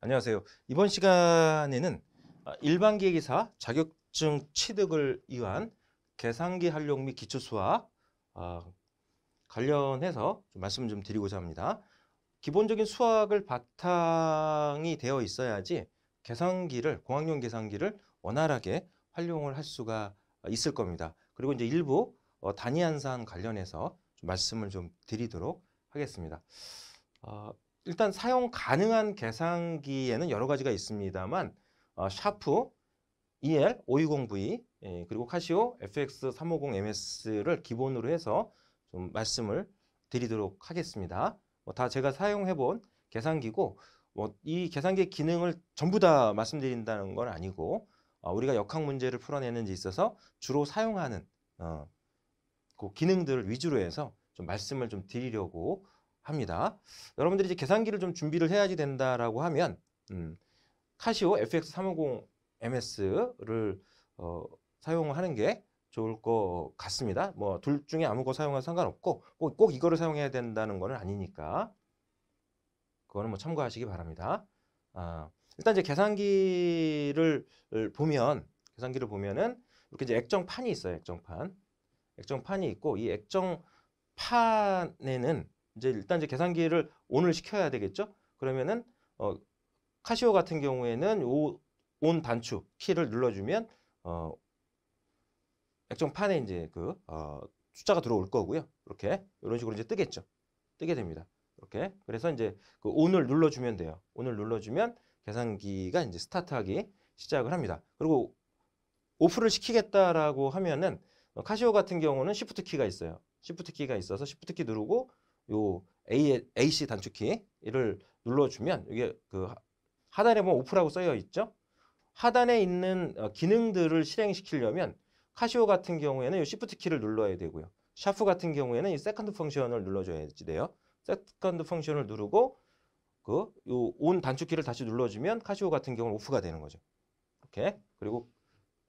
안녕하세요. 이번 시간에는 아, 일반기기사 자격증 취득을 위한 계산기 활용 및 기초수학 아, 관련해서 좀 말씀 좀 드리고자 합니다. 기본적인 수학을 바탕이 되어 있어야지 계산기를 공학용 계산기를 원활하게 활용을 할 수가 있을 겁니다. 그리고 이제 일부 어, 단위한산 관련해서 좀 말씀을 좀 드리도록 하겠습니다. 어, 일단 사용 가능한 계산기에는 여러 가지가 있습니다만 어, 샤프 EL 520V 예, 그리고 카시오 FX350MS를 기본으로 해서 좀 말씀을 드리도록 하겠습니다. 뭐다 제가 사용해본 계산기고 뭐이 계산기의 기능을 전부 다 말씀드린다는 건 아니고 어, 우리가 역학 문제를 풀어내는 데 있어서 주로 사용하는 어, 그 기능들을 위주로 해서 좀 말씀을 좀 드리려고 합니다. 여러분들이 이제 계산기를 좀 준비를 해야지 된다라고 하면 음, 카시오 FX350MS를 어, 사용하는 게 좋을 것 같습니다. 뭐 둘 중에 아무 거 사용해도 상관없고 꼭, 꼭 이거를 사용해야 된다는 거는 아니니까 그거는 뭐 참고하시기 바랍니다. 아, 일단 이제 계산기를 보면 계산기를 보면은 이렇게 이제 액정판이 있어요. 액정판. 액정판이 있고 이 액정판에는 이제 일단 이제 계산기를 온을 시켜야 되겠죠. 그러면은 어, 카시오 같은 경우에는 온 단추 키를 눌러주면 어, 액정판에 이제 그 어, 숫자가 들어올 거고요. 이렇게 이런 식으로 이제 뜨겠죠. 뜨게 됩니다. 이렇게 그래서 이제 그 온을 눌러주면 돼요. 온을 눌러주면 계산기가 이제 스타트하기 시작을 합니다. 그리고 오프를 시키겠다라고 하면은 어, 카시오 같은 경우는 시프트 키가 있어요. 시프트 키가 있어서 시프트 키 누르고 요 A, AC 단축키를 눌러주면 이게 그 하단에 보면 오프라고 써여 있죠. 하단에 있는 어, 기능들을 실행시키려면 카시오 같은 경우에는 이 시프트 키를 눌러야 되고요. 샤프 같은 경우에는 이 세컨드 펑션을 눌러줘야 돼요. 세컨드 펑션을 누르고 그요온 단축키를 다시 눌러주면 카시오 같은 경우는 오프가 되는 거죠. 이렇게 그리고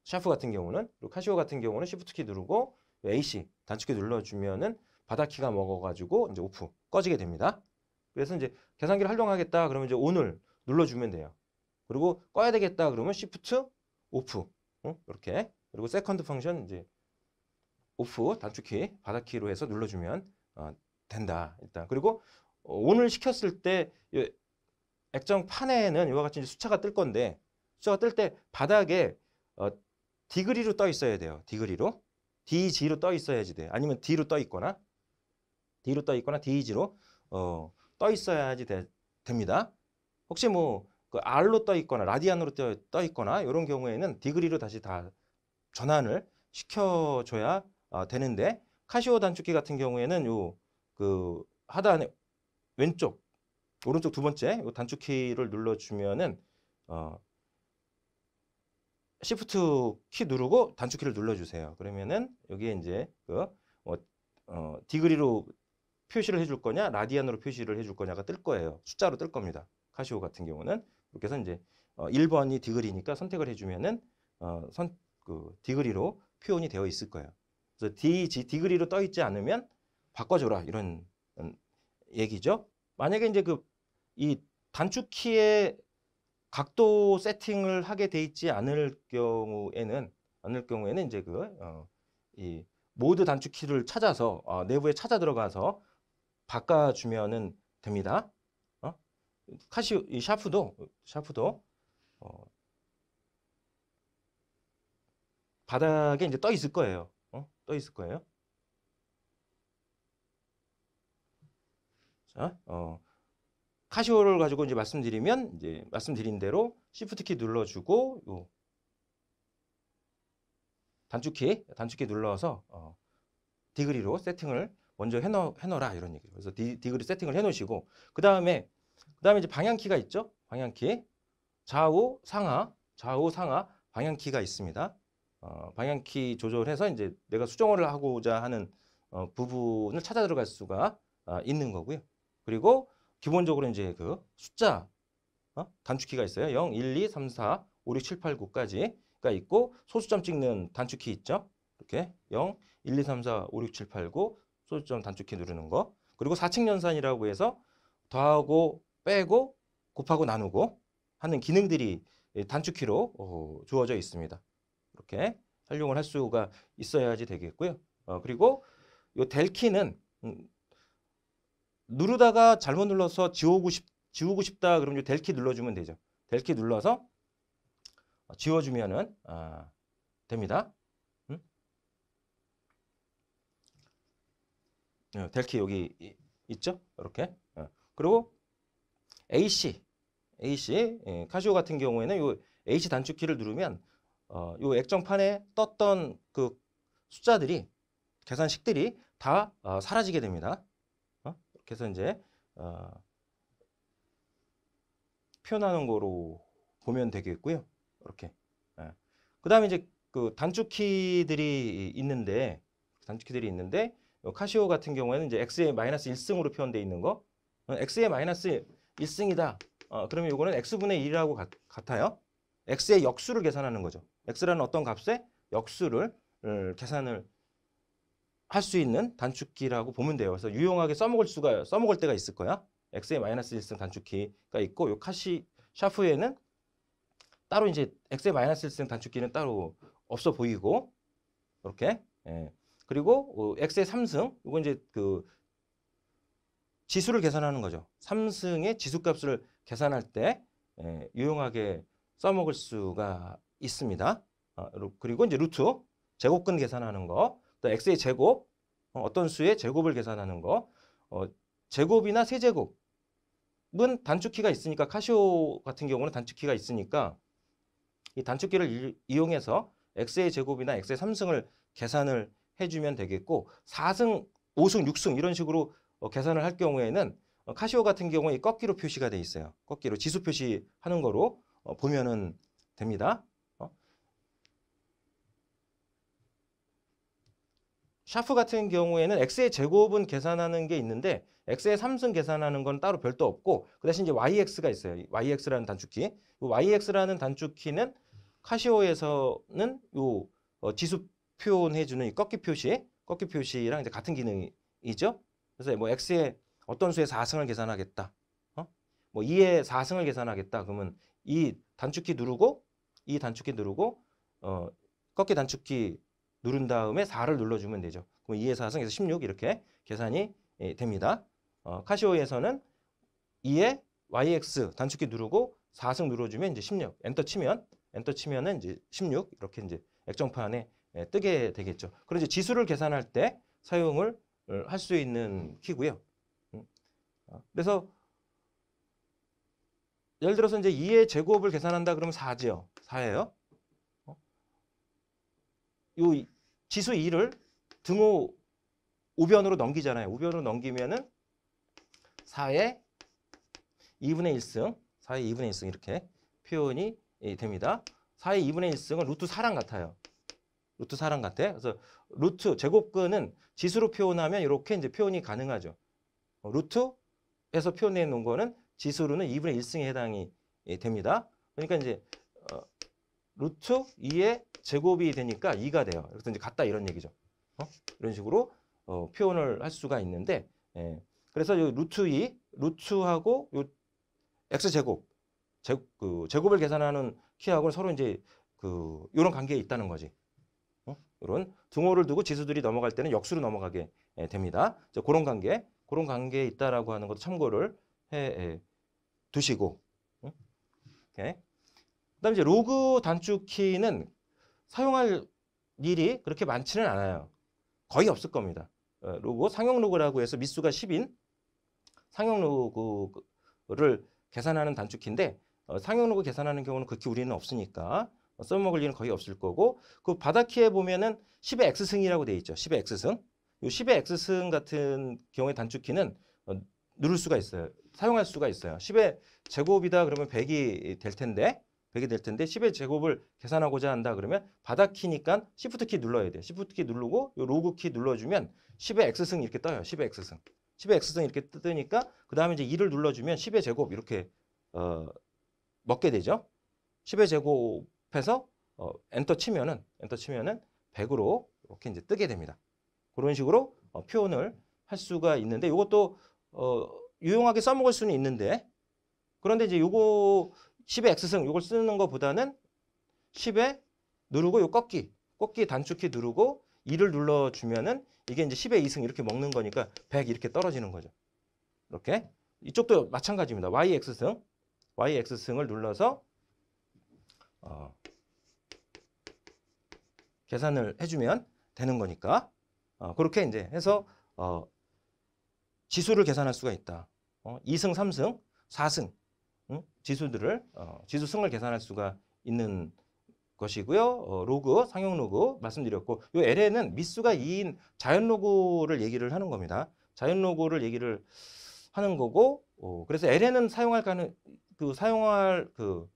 샤프 같은 경우는 그리고 카시오 같은 경우는 시프트 키 누르고 AC 단축키 눌러주면은 바닥키가 먹어가지고 이제 오프 꺼지게 됩니다. 그래서 이제 계산기를 활용하겠다 그러면 이제 오늘 눌러주면 돼요. 그리고 꺼야 되겠다 그러면 시프트 오프 어? 이렇게 그리고 세컨드 펑션 이제 오프 단축키 바닥키로 해서 눌러주면 어, 된다 일단 그리고 어, 오늘 시켰을 때 액정판에는 이와 같이 수차가 뜰 건데 수차가 뜰 때 바닥에 어, 디그리로 떠 있어야 돼요 디그리로 DG로 떠 있어야지 돼 아니면 D로 떠 있거나 D로 떠 있거나 DEG로 어, 떠 있어야지 되, 됩니다. 혹시 뭐그 R로 떠 있거나 라디안으로 떠, 떠 있거나 이런 경우에는 디그리로 다시 다 전환을 시켜줘야 어, 되는데 카시오 단축키 같은 경우에는 요 그 하단에 왼쪽 오른쪽 두 번째 요 단축키를 눌러주면은 어, 시프트 키 누르고 단축키를 눌러주세요. 그러면은 여기에 이제 그 어, 어, 디그리로 표시를 해줄 거냐 라디안으로 표시를 해줄 거냐가 뜰 거예요. 숫자로 뜰 겁니다. 카시오 같은 경우는 이렇게 해서 이제 1번이 어, 디그리니까 선택을 해주면은 어, 선, 그 디그리로 표현이 되어 있을 거예요. 그래서 D, G, 디그리로 떠 있지 않으면 바꿔줘라 이런, 이런 음, 얘기죠. 만약에 이제 그 이 단축키의 각도 세팅을 하게 돼 있지 않을 경우에는 않을 경우에는 이제 그 어, 이 모드 단축키를 찾아서 어, 내부에 찾아 들어가서 바꿔주면 됩니다. 어? 카시 이 샤프도 샤프도 어, 바닥에 이제 떠 있을 거예요. 어? 떠 있을 거예요. 자, 어, 카시오를 가지고 이제 말씀드리면 이제 말씀드린 대로 시프트 키 눌러주고 요 단축키 단축키 눌러서 어, 디그리로 세팅을 먼저 해놓, 해놓라 이런 얘기죠 그래서 디, 디그리 세팅을 해놓으시고 그 다음에 그 다음에 이제 방향키가 있죠. 방향키 좌우 상하 좌우 상하 방향키가 있습니다. 어, 방향키 조절해서 이제 내가 수정을 하고자 하는 어, 부분을 찾아 들어갈 수가 어, 있는 거고요. 그리고 기본적으로 이제 그 숫자 어? 단축키가 있어요. 0, 1, 2, 3, 4, 5, 6, 7, 8, 9까지가 있고 소수점 찍는 단축키 있죠. 이렇게 0, 1, 2, 3, 4, 5, 6, 7, 8, 9 소수점 단축키 누르는 거. 그리고 사칙 연산이라고 해서 더하고 빼고 곱하고 나누고 하는 기능들이 단축키로 어, 주어져 있습니다. 이렇게 활용을 할 수가 있어야지 되겠고요. 어, 그리고 이 델키는 음, 누르다가 잘못 눌러서 지우고, 싶, 지우고 싶다 그러면 델키 눌러주면 되죠. 델키 눌러서 어, 지워주면은 아, 됩니다. 어, 델키 여기 이, 있죠? 이렇게. 어. 그리고 AC, AC 예, 카시오 같은 경우에는 요 AC 단축키를 누르면 어, 요 액정판에 떴던 그 숫자들이 계산식들이 다 어, 사라지게 됩니다. 어? 이렇게 해서 이제 어, 표현하는 거로 보면 되겠고요. 이렇게. 예. 그다음에 이제 그 단축키들이 있는데 단축키들이 있는데 어, 카시오 같은 경우에는 이제 x의 마이너스 1승으로 표현되어 있는 거 어, x의 마이너스 1승이다. 어, 그러면 이거는 x분의 1이라고 가, 같아요. x의 역수를 계산하는 거죠. x라는 어떤 값의 역수를 계산을 할 수 있는 단축키라고 보면 돼요. 그래서 유용하게 써먹을 수가 써먹을 때가 있을 거야. x의 마이너스 1승 단축키가 있고 요 카시 샤프에는 따로 이제 x의 마이너스 1승 단축키는 따로 없어 보이고 이렇게 예. 그리고 어, x의 3승, 이건 이제 그 지수를 계산하는 거죠. 3승의 지수값을 계산할 때 예, 유용하게 써먹을 수가 있습니다. 어, 그리고 이제 루트, 제곱근 계산하는 거, 또 x의 제곱, 어, 떤 수의 제곱을 계산하는 거, 어, 제곱이나 세제곱은 단축키가 있으니까 카시오 같은 경우는 단축키가 있으니까 이 단축키를 이, 용해서 x의 제곱이나 x의 3승을 계산을 해주면 되겠고 4승, 5승, 6승 이런 식으로 어, 계산을 할 경우에는 어, 카시오 같은 경우에 꺾기로 표시가 돼 있어요. 꺾기로 지수 표시하는 거로 어, 보면은 됩니다. 어? 샤프 같은 경우에는 x의 제곱은 계산하는 게 있는데 x의 3승 계산하는 건 따로 별도 없고 그 대신 이제 yx가 있어요. yx라는 단축키. yx라는 단축키는 카시오에서는 요 어, 지수 표현해주는 이 꺾기 표시, 꺾기 표시랑 이제 같은 기능이죠. 그래서 뭐 x의 어떤 수의 4승을 계산하겠다. 어? 뭐 2의 4승을 계산하겠다. 그러면 이 단축키 누르고 이 단축키 누르고 어, 꺾기 단축키 누른 다음에 4를 눌러주면 되죠. 그럼 2의 4승 에서 16 이렇게 계산이 예, 됩니다. 어, 카시오에서는 2의 YX 단축키 누르고 4승 눌러주면 이제 16 엔터 치면 엔터 치면은 이제 16 이렇게 이제 액정판에 예, 뜨게 되겠죠. 그래서 지수를 계산할 때 사용을 어, 할수 있는 키고요. 음, 어, 그래서 예를 들어서 이제 2의 제곱을 계산한다 그러면 4지요. 4예요. 어? 이 지수 2를 등호 우변으로 넘기잖아요. 우변으로 넘기면은 4의 2분의 1승, 4의 2분의 1승 이렇게 표현이 됩니다. 4의 2분의 1승은 루트 4랑 같아요. 루트 사랑 같아. 그래서 루트 제곱근은 지수로 표현하면 이렇게 이제 표현이 가능하죠. 어, 루트에서 표현해 놓은 거는 지수로는 2분의 1승에 해당이 예, 됩니다. 그러니까 이제 어, 루트 2의 제곱이 되니까 2가 돼요. 그래서 이제 같다 이런 얘기죠. 어? 이런 식으로 어, 표현을 할 수가 있는데 예. 그래서 요 루트 2, 루트하고 요 x 제곱 제, 그 제곱을 계산하는 키하고 서로 이제 그이런 관계에 있다는 거지. 이런 등호를 두고 지수들이 넘어갈 때는 역수로 넘어가게 예, 됩니다. 자, 그런 관계, 그런 관계에 있다라고 하는 것도 참고를 해 두시고. 오케이. 그다음에 이제 로그 단축키는 사용할 일이 그렇게 많지는 않아요. 거의 없을 겁니다. 어, 로그 상용 로그라고 해서 미수가 10인 상용 로그를 계산하는 단축키인데 어, 상용 로그 계산하는 경우는 극히 우리는 없으니까 어, 써먹을 일은 거의 없을 거고 그 바닥키에 보면은 10의 x승이라고 돼 있죠. 10의 x승. 이 10의 x승 같은 경우에 단축키는 어, 누를 수가 있어요. 사용할 수가 있어요. 10의 제곱이다 그러면 100이 될 텐데 100이 될 텐데 10의 제곱을 계산하고자 한다 그러면 바닥키니까 시프트 키 눌러야 돼요. 시프트 키 누르고 요 로그 키 눌러주면 10의 x승 이렇게 떠요. 10의 x승. 10의 x승 이렇게 뜨니까 그 다음에 이제 2를 눌러주면 10의 제곱 이렇게 어, 먹게 되죠. 10의 제곱 해서 어, 엔터 치면은 엔터 치면은 100으로 이렇게 이제 뜨게 됩니다. 그런 식으로 어, 표현을 할 수가 있는데 이것도 어, 유용하게 써먹을 수는 있는데 그런데 이제 요거 10의 x승 요걸 쓰는 것보다는 10에 누르고 요 꺾기 꺾기 단축키 누르고 2를 눌러주면은 이게 이제 10의 2승 이렇게 먹는 거니까 100 이렇게 떨어지는 거죠. 이렇게 이쪽도 마찬가지입니다. y x승 y x승을 눌러서 어, 계산을 해주면 되는 거니까 어, 그렇게 이제 해서 어, 지수를 계산할 수가 있다. 어, 2승, 3승, 4승 응? 지수들을 어, 지수승을 계산할 수가 있는 것이고요. 어, 로그, 상용 로그 말씀드렸고 이 LN은 미수가 2인 자연 로그를 얘기를 하는 겁니다. 자연 로그를 얘기를 하는 거고 어, 그래서 LN은 사용할 가능 그 사용할 그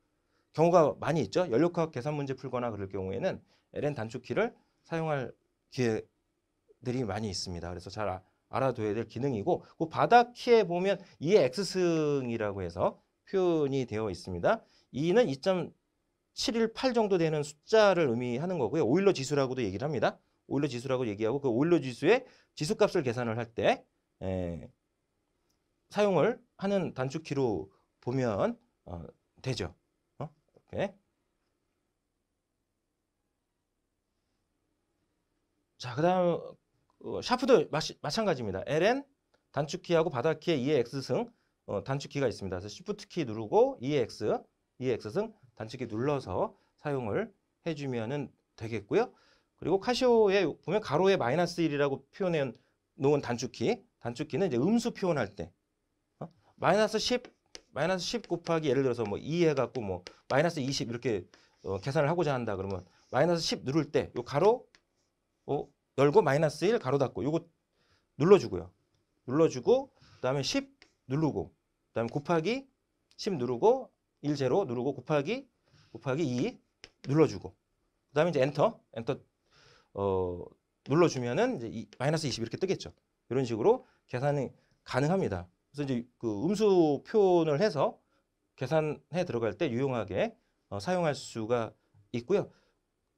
경우가 많이 있죠. 연료화학 계산 문제 풀거나 그럴 경우에는 LN 단축키를 사용할 기회들이 많이 있습니다. 그래서 잘 아, 알아둬야 될 기능이고 그 바닥 키에 보면 e X승이라고 해서 표현이 되어 있습니다. e 는2.718 정도 되는 숫자를 의미하는 거고요. 오일러 지수라고도 얘기를 합니다. 오일러 지수라고 얘기하고 그 오일러 지수의 지수값을 계산을 할때 예, 사용을 하는 단축키로 보면 어, 되죠. 어? 이렇게. 자, 그다음 어, 샤프도 마시, 마찬가지입니다. ln 단축키하고 바닥키의 e x승 어, 단축키가 있습니다. 그래서 shift 키 누르고 e x, e x승 단축키 눌러서 사용을 해주면 되겠고요. 그리고 카시오에 보면 가로에 마이너스 1이라고 표현해 놓은 단축키, 단축키는 이제 음수 표현할 때 어? 마이너스 10, 마이너스 10 곱하기 예를 들어서 뭐2 해갖고 뭐 마이너스 20 이렇게 어, 계산을 하고자 한다 그러면 마이너스 10 누를 때요 가로 어, 열고 마이너스 1 가로 닫고 요거 눌러주고요. 눌러주고 그다음에 10 누르고 그다음에 곱하기 10 누르고 1 제로 누르고 곱하기 곱하기 2 눌러주고 그다음에 이제 엔터 엔터 어 눌러주면은 이제 이, 마이너스 20 이렇게 뜨겠죠. 이런 식으로 계산이 가능합니다. 그래서 이제 그 음수 표현을 해서 계산해 들어갈 때 유용하게 어, 사용할 수가 있고요.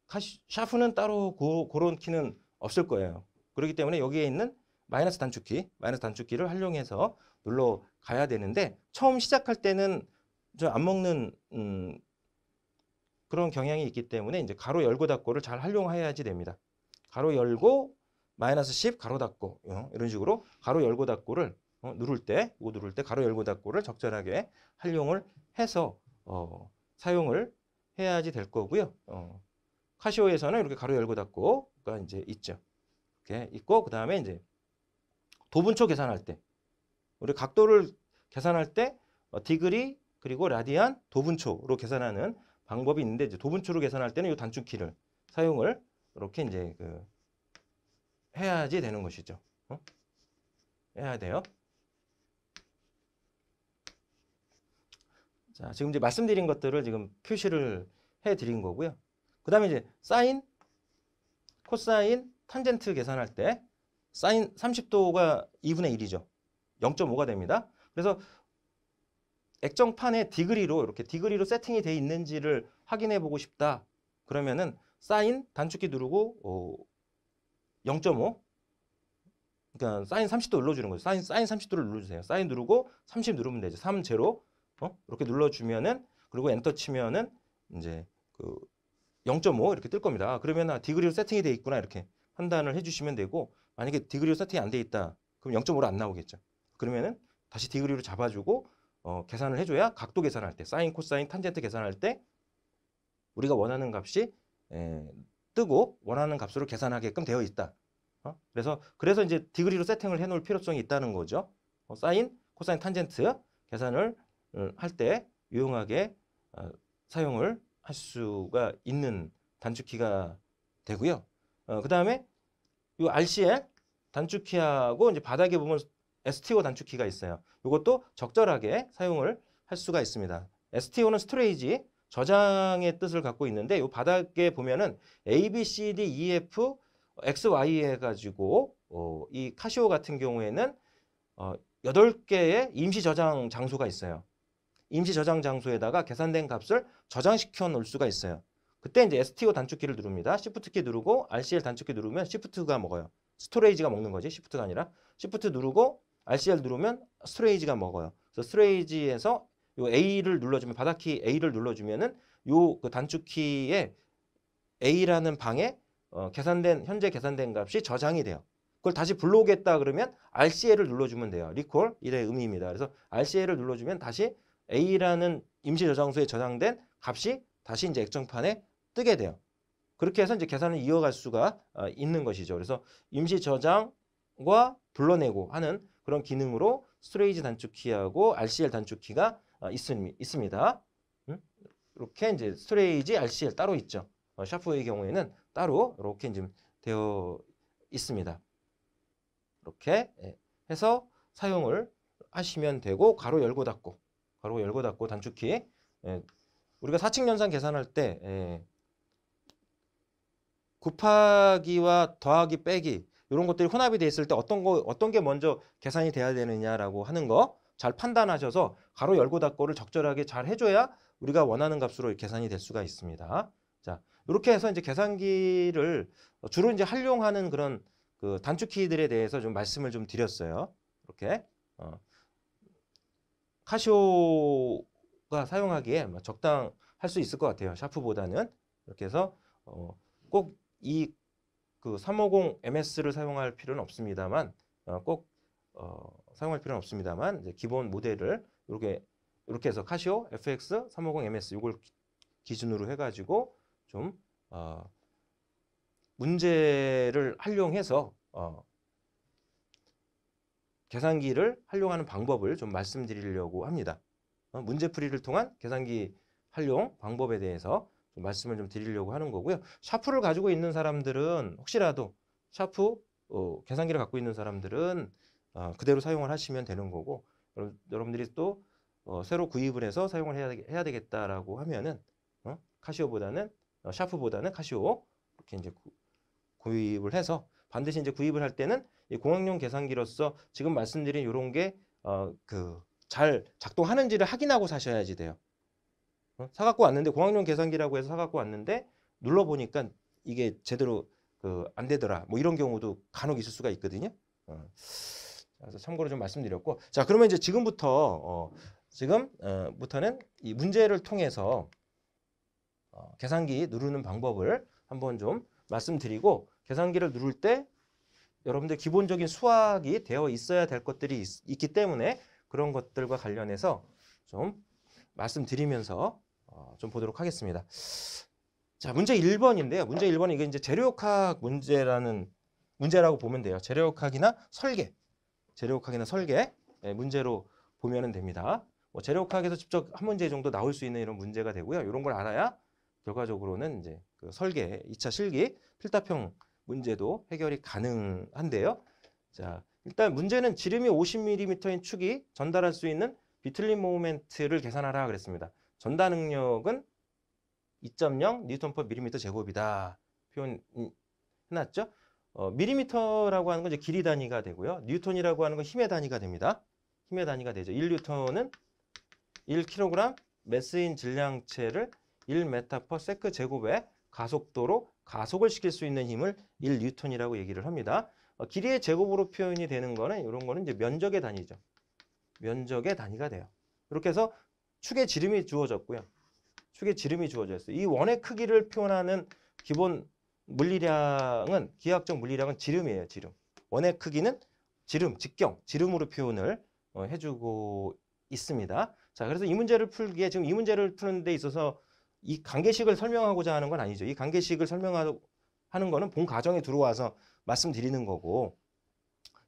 카시, 샤프는 따로 고, 그런 키는 없을 거예요. 그렇기 때문에 여기에 있는 마이너스 단축키, 마이너스 단축키를 활용해서 눌러 가야 되는데 처음 시작할 때는 저안 먹는 음, 그런 경향이 있기 때문에 이제 가로 열고 닫고를 잘 활용해야지 됩니다. 가로 열고 마이너스 10 가로 닫고 어, 이런 식으로 가로 열고 닫고를 어, 누를 때, 이거 누를 때 가로 열고 닫고를 적절하게 활용을 해서 어, 사용을 해야지 될 거고요. 어. 카시오에서는 이렇게 가로 열고 닫고가 이제 있죠. 이렇게 있고 그 다음에 이제 도분초 계산할 때 우리 각도를 계산할 때 어, 디그리 그리고 라디안 도분초로 계산하는 방법이 있는데 이제 도분초로 계산할 때는 이 단축키를 사용을 이렇게 이제 그 해야지 되는 것이죠. 어? 해야 돼요. 자, 지금 이제 말씀드린 것들을 지금 표시를 해 드린 거고요. 그 다음에 이제 사인, 코사인, 탄젠트 계산할 때 사인 30도가 2분의 1이죠. 0.5가 됩니다. 그래서 액정판에 디그리로 이렇게 디그리로 세팅이 돼 있는지를 확인해 보고 싶다. 그러면은 사인 단축키 누르고 0.5 어, 그러니까 사인 30도 눌러주는 거죠. 사인 사인 30도를 눌러주세요. 사인 누르고 30 누르면 되죠. 3 제로 어? 이렇게 눌러주면은 그리고 엔터 치면은 이제 그0.5 이렇게 뜰 겁니다. 그러면 아, 디그리로 세팅이 돼 있구나 이렇게 판단을 해주시면 되고 만약에 디그리로 세팅이 안 돼 있다 그럼 0.5로 안 나오겠죠. 그러면은 다시 디그리로 잡아주고 어, 계산을 해줘야 각도 계산할 때 사인, 코사인, 탄젠트 계산할 때 우리가 원하는 값이 에, 뜨고 원하는 값으로 계산하게끔 되어 있다. 어? 그래서 그래서 이제 디그리로 세팅을 해놓을 필요성이 있다는 거죠. 어, 사인, 코사인, 탄젠트 계산을 어, 할때 유용하게 어, 사용을 할 수가 있는 단축키가 되고요. 어, 그 다음에 이 RCL 단축키하고 이제 바닥에 보면 STO 단축키가 있어요. 이것도 적절하게 사용을 할 수가 있습니다. STO는 스토레이지 저장의 뜻을 갖고 있는데 이 바닥에 보면은 A, B, C, D, E, F, X, Y 해가지고 어, 이 카시오 같은 경우에는 어, 8개의 임시 저장 장소가 있어요. 임시 저장 장소에다가 계산된 값을 저장시켜 놓을 수가 있어요. 그때 이제 STO 단축키를 누릅니다. Shift키 누르고 RCL 단축키 누르면 Shift가 먹어요. 스토레이지가 먹는 거지 Shift가 아니라 Shift 누르고 RCL 누르면 스토레이지가 먹어요. 그래서 스토레이지에서 요 A를 눌러주면 바닥키 A를 눌러주면은 요그 단축키에 A라는 방에 어, 계산된 현재 계산된 값이 저장이 돼요. 그걸 다시 불러오겠다 그러면 RCL을 눌러주면 돼요. 리콜 이래 의미입니다. 그래서 RCL을 눌러주면 다시 A라는 임시 저장소에 저장된 값이 다시 이제 액정판에 뜨게 돼요. 그렇게 해서 이제 계산을 이어갈 수가 어, 있는 것이죠. 그래서 임시 저장과 불러내고 하는 그런 기능으로 스토레이지 단축키하고 RCL 단축키가 어, 있습니다. 음? 이렇게 이제 스토레이지 RCL 따로 있죠. 어, 샤프의 경우에는 따로 이렇게 지금 되어 있습니다. 이렇게 예, 해서 사용을 하시면 되고 가로 열고 닫고 바로 열고 닫고 단축키 예, 우리가 사칙 연산 계산할 때 예, 곱하기와 더하기 빼기 이런 것들이 혼합이 돼 있을 때 어떤 거 어떤 게 먼저 계산이 돼야 되느냐라고 하는 거 잘 판단하셔서 가로 열고 닫고를 적절하게 잘 해줘야 우리가 원하는 값으로 계산이 될 수가 있습니다. 자 이렇게 해서 이제 계산기를 주로 이제 활용하는 그런 그 단축키들에 대해서 좀 말씀을 좀 드렸어요. 이렇게 어. 카시오가 사용하기에 적당할 수 있을 것 같아요. 샤프보다는 이렇게 해서 어, 꼭이 그350 MS를 사용할 필요는 없습니다만 어, 꼭 어, 사용할 필요는 없습니다만 이제 기본 모델을 이렇게 이렇게 해서 카시오 FX 350 MS 이걸 기준으로 해가지고 좀 어, 문제를 활용해서 어, 계산기를 활용하는 방법을 좀 말씀드리려고 합니다. 어, 문제풀이를 통한 계산기 활용 방법에 대해서 좀 말씀을 좀 드리려고 하는 거고요. 샤프를 가지고 있는 사람들은 혹시라도 샤프 어, 계산기를 갖고 있는 사람들은 어, 그대로 사용을 하시면 되는 거고 여러분들이 또 어, 새로 구입을 해서 사용을 해야, 해야 되겠다라고 하면은 어? 카시오보다는 어, 샤프보다는 카시오 이렇게 이제 구, 구입을 해서 반드시 이제 구입을 할 때는 이 공학용 계산기로서 지금 말씀드린 이런 게어그잘 작동하는지를 확인하고 사셔야지 돼요. 어? 사 갖고 왔는데 공학용 계산기라고 해서 사 갖고 왔는데 눌러 보니까 이게 제대로 그안 되더라. 뭐 이런 경우도 간혹 있을 수가 있거든요. 어. 그래서 참고로 좀 말씀드렸고 자 그러면 이제 지금부터 어, 지금부터는 어, 이 문제를 통해서 어, 계산기 누르는 방법을 한번 좀 말씀드리고 계산기를 누를 때 여러분들 기본적인 수학이 되어 있어야 될 것들이 있, 기 때문에 그런 것들과 관련해서 좀 말씀드리면서 어, 좀 보도록 하겠습니다. 자, 문제 1번인데요. 문제 1번은 이게 이제 재료역학 문제라는 문제라고 보면 돼요. 재료역학이나 설계. 재료역학이나 설계 의 예, 문제로 보면 됩니다. 뭐 재료역학에서 직접 한 문제 정도 나올 수 있는 이런 문제가 되고요. 이런 걸 알아야 결과적으로는 이제 그 설계, 2차 실기, 필답형 문제도 해결이 가능한데요. 자, 일단 문제는 지름이 50mm인 축이 전달할 수 있는 비틀린 모멘트를 계산하라 그랬습니다. 전달 능력은 2.0 뉴턴 퍼 밀리미터 제곱이다. 표현 해놨죠? 어, 밀리미터라고 하는 건 이제 길이 단위가 되고요. 뉴턴이라고 하는 건 힘의 단위가 됩니다. 힘의 단위가 되죠. 1뉴턴은 1kg 매스인 질량체를 1 m s 세크 제곱에 가속도로 가속을 시킬 수 있는 힘을 1뉴턴이라고 얘기를 합니다. 어, 길이의 제곱으로 표현이 되는 거는 이런 거는 이제 면적의 단위죠. 면적의 단위가 돼요. 이렇게 해서 축의 지름이 주어졌고요. 축의 지름이 주어졌어요. 이 원의 크기를 표현하는 기본 물리량은 기하학적 물리량은 지름이에요. 지름. 원의 크기는 지름, 직경, 지름으로 표현을 어, 해주고 있습니다. 자, 그래서 이 문제를 풀기에 지금 이 문제를 푸는 데 있어서 이 관계식을 설명하고자 하는 건 아니죠. 이 관계식을 설명하는 거는 본 과정에 들어와서 말씀드리는 거고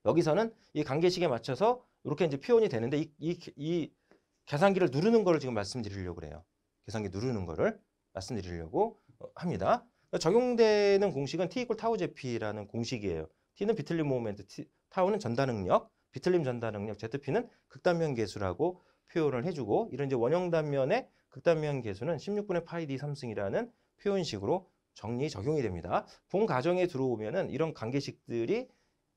여기서는 이 관계식에 맞춰서 이렇게 이제 표현이 되는데 이, 이, 이 계산기를 누르는 거를 지금 말씀드리려고 그래요. 계산기 누르는 거를 말씀드리려고 어, 합니다. 적용되는 공식은 T 이퀄 타우 제피라는 공식이에요. T는 비틀림 모멘트, 타우는 전단능력 비틀림 전단능력 ZP는 극단면 계수라고 표현을 해주고 이런 이제 원형 단면의 극단면 계수는 16분의 파이 d 3승이라는 표현식으로 정리 적용이 됩니다. 본 과정에 들어오면은 이런 관계식들이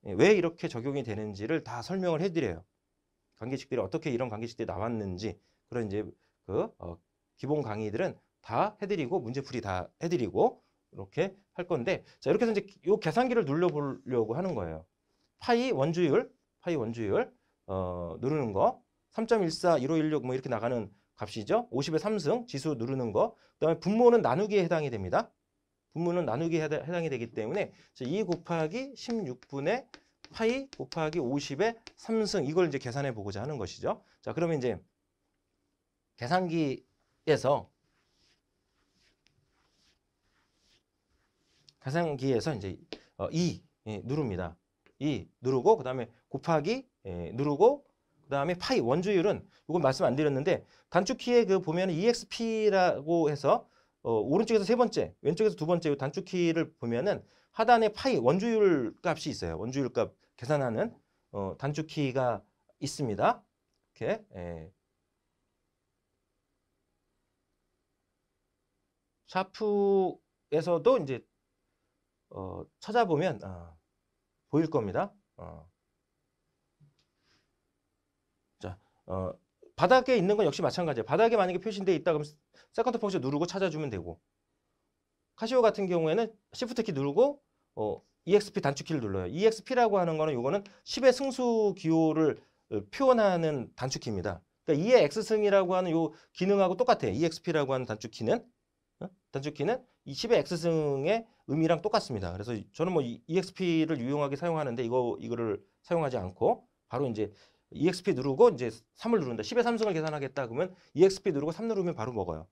왜 이렇게 적용이 되는지를 다 설명을 해드려요. 관계식들이 어떻게 이런 관계식들이 나왔는지 그런 이제 그 어, 기본 강의들은 다 해드리고 문제풀이 다 해드리고 이렇게 할 건데 자 이렇게 해서 이제 요 계산기를 눌러보려고 하는 거예요. 파이 원주율, 파이 원주율 어, 누르는 거 3.14, 1516뭐 이렇게 나가는 값이죠. 50의 3승 지수 누르는 거. 그다음에 분모는 나누기에 해당이 됩니다. 분모는 나누기에 해당이 되기 때문에 2 곱하기 16분의 파이 곱하기 50의 3승 이걸 이제 계산해 보고자 하는 것이죠. 자, 그러면 이제 계산기에서 계산기에서 이제 어, 2 예, 누릅니다. 2 누르고 그다음에 곱하기 예, 누르고 그다음에 파이 원주율은 이건 말씀 안 드렸는데 단축키에 그 보면 EXP라고 해서 어, 오른쪽에서 세 번째, 왼쪽에서 두 번째 단축키를 보면은 하단에 파이 원주율 값이 있어요. 원주율 값 계산하는 어, 단축키가 있습니다. 이렇게 에. 예. 샤프에서도 이제 어, 찾아보면 어, 보일 겁니다. 어. 어, 바닥에 있는 건 역시 마찬가지예요. 바닥에 만약에 표시돼 있다 그러면 세컨드 펑션 누르고 찾아주면 되고 카시오 같은 경우에는 시프트 키 누르고 어, EXP 단축키를 눌러요. EXP라고 하는 거는 이거는 10의 승수 기호를 어, 표현하는 단축키입니다. 그러니까 e X승이라고 하는 요 기능하고 똑같아요. EXP라고 하는 단축키는 어? 단축키는 10의 X승의 의미랑 똑같습니다. 그래서 저는 뭐 EXP를 유용하게 사용하는데 이거 이거를 사용하지 않고 바로 이제 EXP 누르고 이제 3을 누른다. 10의 3승을 계산하겠다. 그러면 EXP 누르고 3 누르면 바로 먹어요.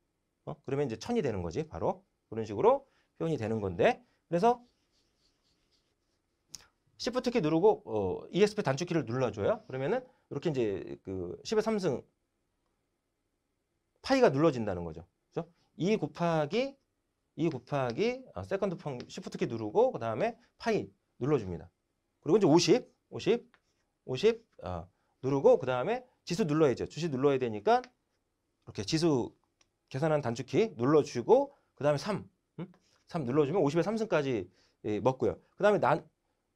어? 그러면 이제 1000이 되는 거지. 바로 그런 식으로 표현이 되는 건데 그래서 Shift 키 누르고 어, EXP 단축키를 눌러줘요. 그러면은 이렇게 이제 그 10의 3승 파이가 눌러진다는 거죠. 그렇죠? 2 e 곱하기 2 e 곱하기 아, 세컨드 펑 Shift 키 누르고 그 다음에 파이 눌러줍니다. 그리고 이제 50, 50, 50 아, 누르고 그 다음에 지수 눌러야죠. 주식 눌러야 되니까 이렇게 지수 계산한 단축키 눌러주고 그 다음에 3, 3 눌러주면 50에 3승까지 예, 먹고요. 그 다음에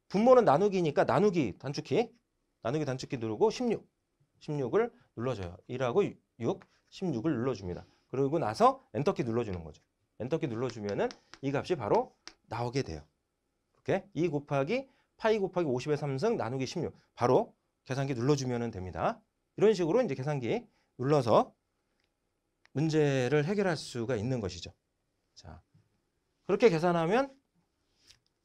분모는 나누기니까 나누기 단축키 나누기 단축키 누르고 16, 16을 눌러줘요. 1하고 6, 16을 눌러줍니다. 그리고 나서 엔터키 눌러주는 거죠. 엔터키 눌러주면은 이 값이 바로 나오게 돼요. 이렇게 2 곱하기 파이 곱하기 50의 3승 나누기 16 바로 계산기 눌러주면 됩니다. 이런 식으로 이제 계산기 눌러서 문제를 해결할 수가 있는 것이죠. 자, 그렇게 계산하면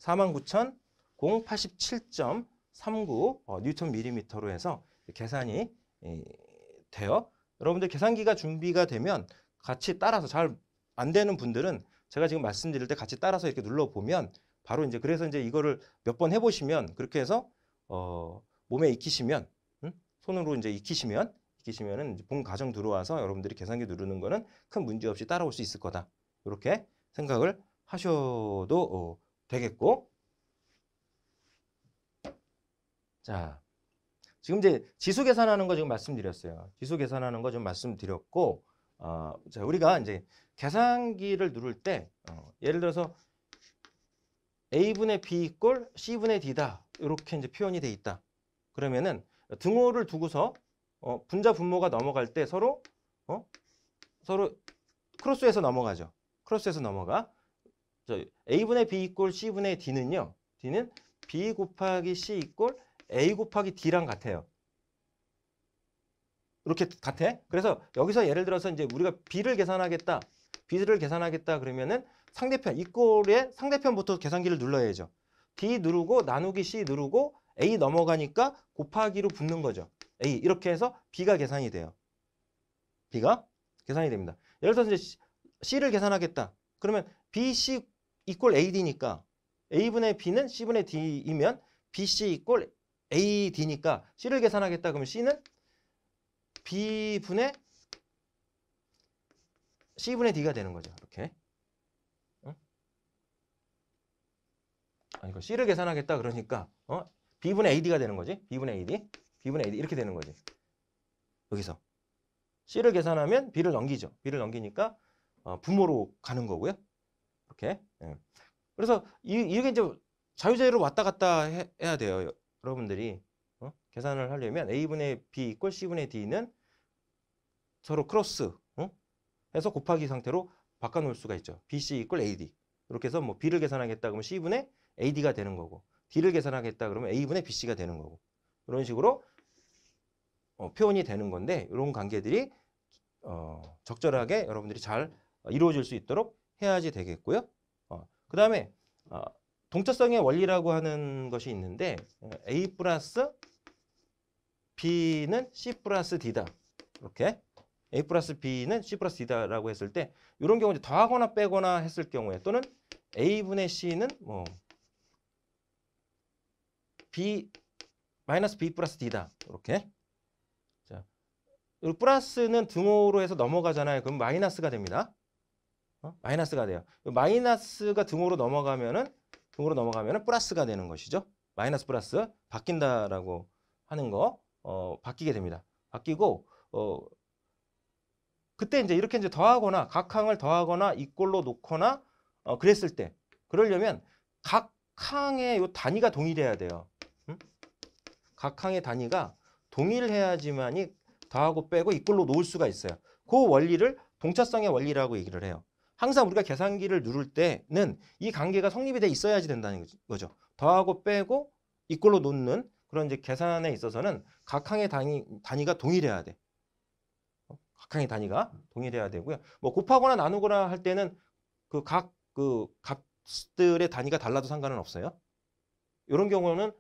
49,087.39 어, 뉴턴 밀리미터로 해서 계산 이, 돼요. 여러분들 계산기가 준비가 되면 같이 따라서 잘 안 되는 분들은 제가 지금 말씀드릴 때 같이 따라서 이렇게 눌러보면 바로 이제 그래서 이제 이거를 몇 번 해보시면 그렇게 해서 어, 몸에 익히시면 음? 손으로 이제 익히시면 익히시면은 본 과정 들어와서 여러분들이 계산기 누르는 거는 큰 문제 없이 따라올 수 있을 거다. 이렇게 생각을 하셔도 어, 되겠고 자 지금 이제 지수 계산하는 거 지금 말씀드렸어요. 지수 계산하는 거 좀 말씀드렸고 어, 자, 우리가 이제 계산기를 누를 때 어, 예를 들어서 a분의 b 꼴 c분의 d다 이렇게 이제 표현이 돼 있다. 그러면은 등호를 두고서 어, 분자 분모가 넘어갈 때 서로 어? 서로 크로스해서 넘어가죠. 크로스해서 넘어가. 저 a분의 b 이꼴 c분의 d는요. d는 b 곱하기 c 이꼴 a 곱하기 d랑 같아요. 이렇게 같아. 그래서 여기서 예를 들어서 이제 우리가 b를 계산하겠다. b를 계산하겠다 그러면은 상대편 이꼴의 상대편부터 계산기를 눌러야죠. d 누르고 나누기 c 누르고 A 넘어가니까 곱하기로 붙는 거죠. A 이렇게 해서 B가 계산이 돼요. B가 계산이 됩니다. 예를 들어서 이제 C를 계산하겠다. 그러면 BC 이꼴 AD니까 A분의 B는 C분의 D이면 BC 이꼴 AD니까 C를 계산하겠다. 그러면 C는 B분의 C분의 D가 되는 거죠. 이렇게. 아니, 그 C를 계산하겠다 그러니까 어? b분의 ad가 되는 거지. b분의 ad, b분의 ad 이렇게 되는 거지. 여기서 c를 계산하면 b를 넘기죠. b를 넘기니까 어, 분모로 가는 거고요. 이렇게. 예. 그래서 이, 이게 이제 자유자재로 왔다 갔다 해, 야 돼요. 여러분들이 어? 계산을 하려면 a분의 b 이꼴 c분의 d는 서로 크로스 어? 해서 곱하기 상태로 바꿔놓을 수가 있죠. bc 이꼴 ad 이렇게 해서 뭐 b를 계산하겠다 그러면 c분의 ad가 되는 거고 D를 계산하겠다 그러면 A분의 BC가 되는 거고 이런 식으로 어, 표현이 되는 건데 이런 관계들이 어, 적절하게 여러분들이 잘 어, 이루어질 수 있도록 해야지 되겠고요. 어, 그 다음에 어, 동차성의 원리라고 하는 것이 있는데 어, A 플러스 B는 C 플러스 D다. 이렇게 A 플러스 B는 C 플러스 D다라고 했을 때 이런 경우 이제 더하거나 빼거나 했을 경우에 또는 A분의 C는 뭐 b 마이너스 b 플러스 d다. 이렇게. 자, 이 플러스는 등호로 해서 넘어가잖아요. 그럼 마이너스가 됩니다. 어? 마이너스가 돼요. 마이너스가 등호로 넘어가면은 등호로 넘어가면은 플러스가 되는 것이죠. 마이너스 플러스 바뀐다라고 하는 거 어, 바뀌게 됩니다. 바뀌고 어, 그때 이제 이렇게 이제 더하거나 각 항을 더하거나 이꼴로 놓거나 어, 그랬을 때 그러려면 각 항의 요 단위가 동일해야 돼요. 각 항의 단위가 동일해야지만이 더하고 빼고 이꼴로 놓을 수가 있어요. 그 원리를 동차성의 원리라고 얘기를 해요. 항상 우리가 계산기를 누를 때는 이 관계가 성립이 돼 있어야지 된다는 거죠. 더하고 빼고 이꼴로 놓는 그런 이제 계산에 있어서는 각 항의 단위, 단위가 동일해야 돼. 어? 각 항의 단위가 동일해야 되고요. 뭐 곱하거나 나누거나 할 때는 그 각그 그 값들의 단위가 달라도 상관은 없어요. 이런 경우는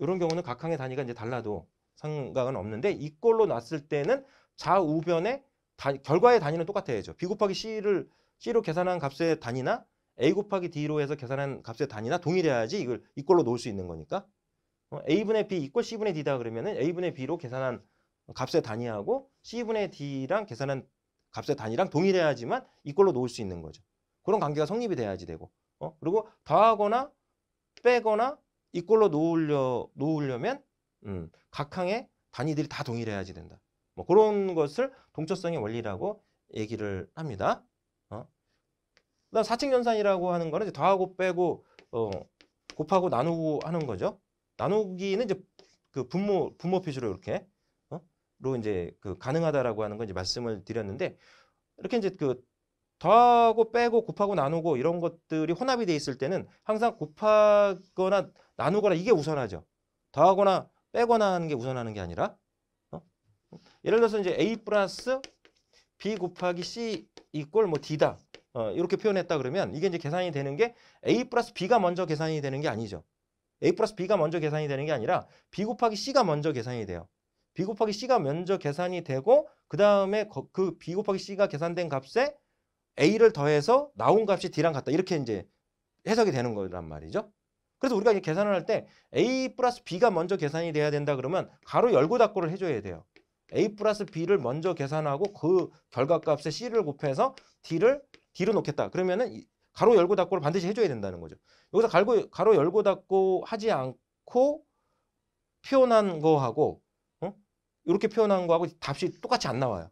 이런 경우는 각항의 단위가 이제 달라도 상관은 없는데 이꼴로 났을 때는 좌우변의 단, 결과의 단위는 똑같아야죠. B 곱하기 C를 C로 계산한 값의 단위나 A 곱하기 D로 해서 계산한 값의 단위나 동일해야지 이걸 이꼴로 놓을 수 있는 거니까. 어, A분의 B 이꼴 C분의 D다 그러면은 A분의 B로 계산한 값의 단위하고 C분의 D랑 계산한 값의 단위랑 동일해야지만 이꼴로 놓을 수 있는 거죠. 그런 관계가 성립이 돼야지 되고. 어? 그리고 더하거나 빼거나 이 꼴로 놓으려 놓으려면 음, 각 항의 단위들이 다 동일해야지 된다. 뭐 그런 것을 동처성의 원리라고 얘기를 합니다. 어? 그다음 사칙 연산이라고 하는 거는 이제 더하고 빼고 어, 곱하고 나누고 하는 거죠. 나누기는 이제 그 분모 분모 표시로 이렇게 어? 로 이제 그 가능하다라고 하는 건 이제 말씀을 드렸는데 이렇게 이제 그 더하고 빼고 곱하고 나누고 이런 것들이 혼합이 돼 있을 때는 항상 곱하거나 나누거나 이게 우선하죠. 더하거나 빼거나 하는 게 우선하는 게 아니라 어? 예를 들어서 이제 a 플러스 b 곱하기 c 이 꼴 뭐 d다 어, 이렇게 표현했다 그러면 이게 이제 계산이 되는 게 a 플러스 b가 먼저 계산이 되는 게 아니죠. a 플러스 b가 먼저 계산이 되는 게 아니라 b 곱하기 c가 먼저 계산이 돼요. b 곱하기 c가 먼저 계산이 되고 그 다음에 그 b 곱하기 c가 계산된 값에 a를 더해서 나온 값이 d랑 같다 이렇게 이제 해석이 되는 거란 말이죠. 그래서 우리가 이제 계산을 할 때 A 플러스 B가 먼저 계산이 돼야 된다 그러면 가로 열고 닫고를 해줘야 돼요. A 플러스 B를 먼저 계산하고 그 결과값에 C를 곱해서 D를 D로 놓겠다. 그러면은 가로 열고 닫고를 반드시 해줘야 된다는 거죠. 여기서 갈고, 가로 열고 닫고 하지 않고 표현한 거하고 어? 이렇게 표현한 거하고 답이 똑같이 안 나와요.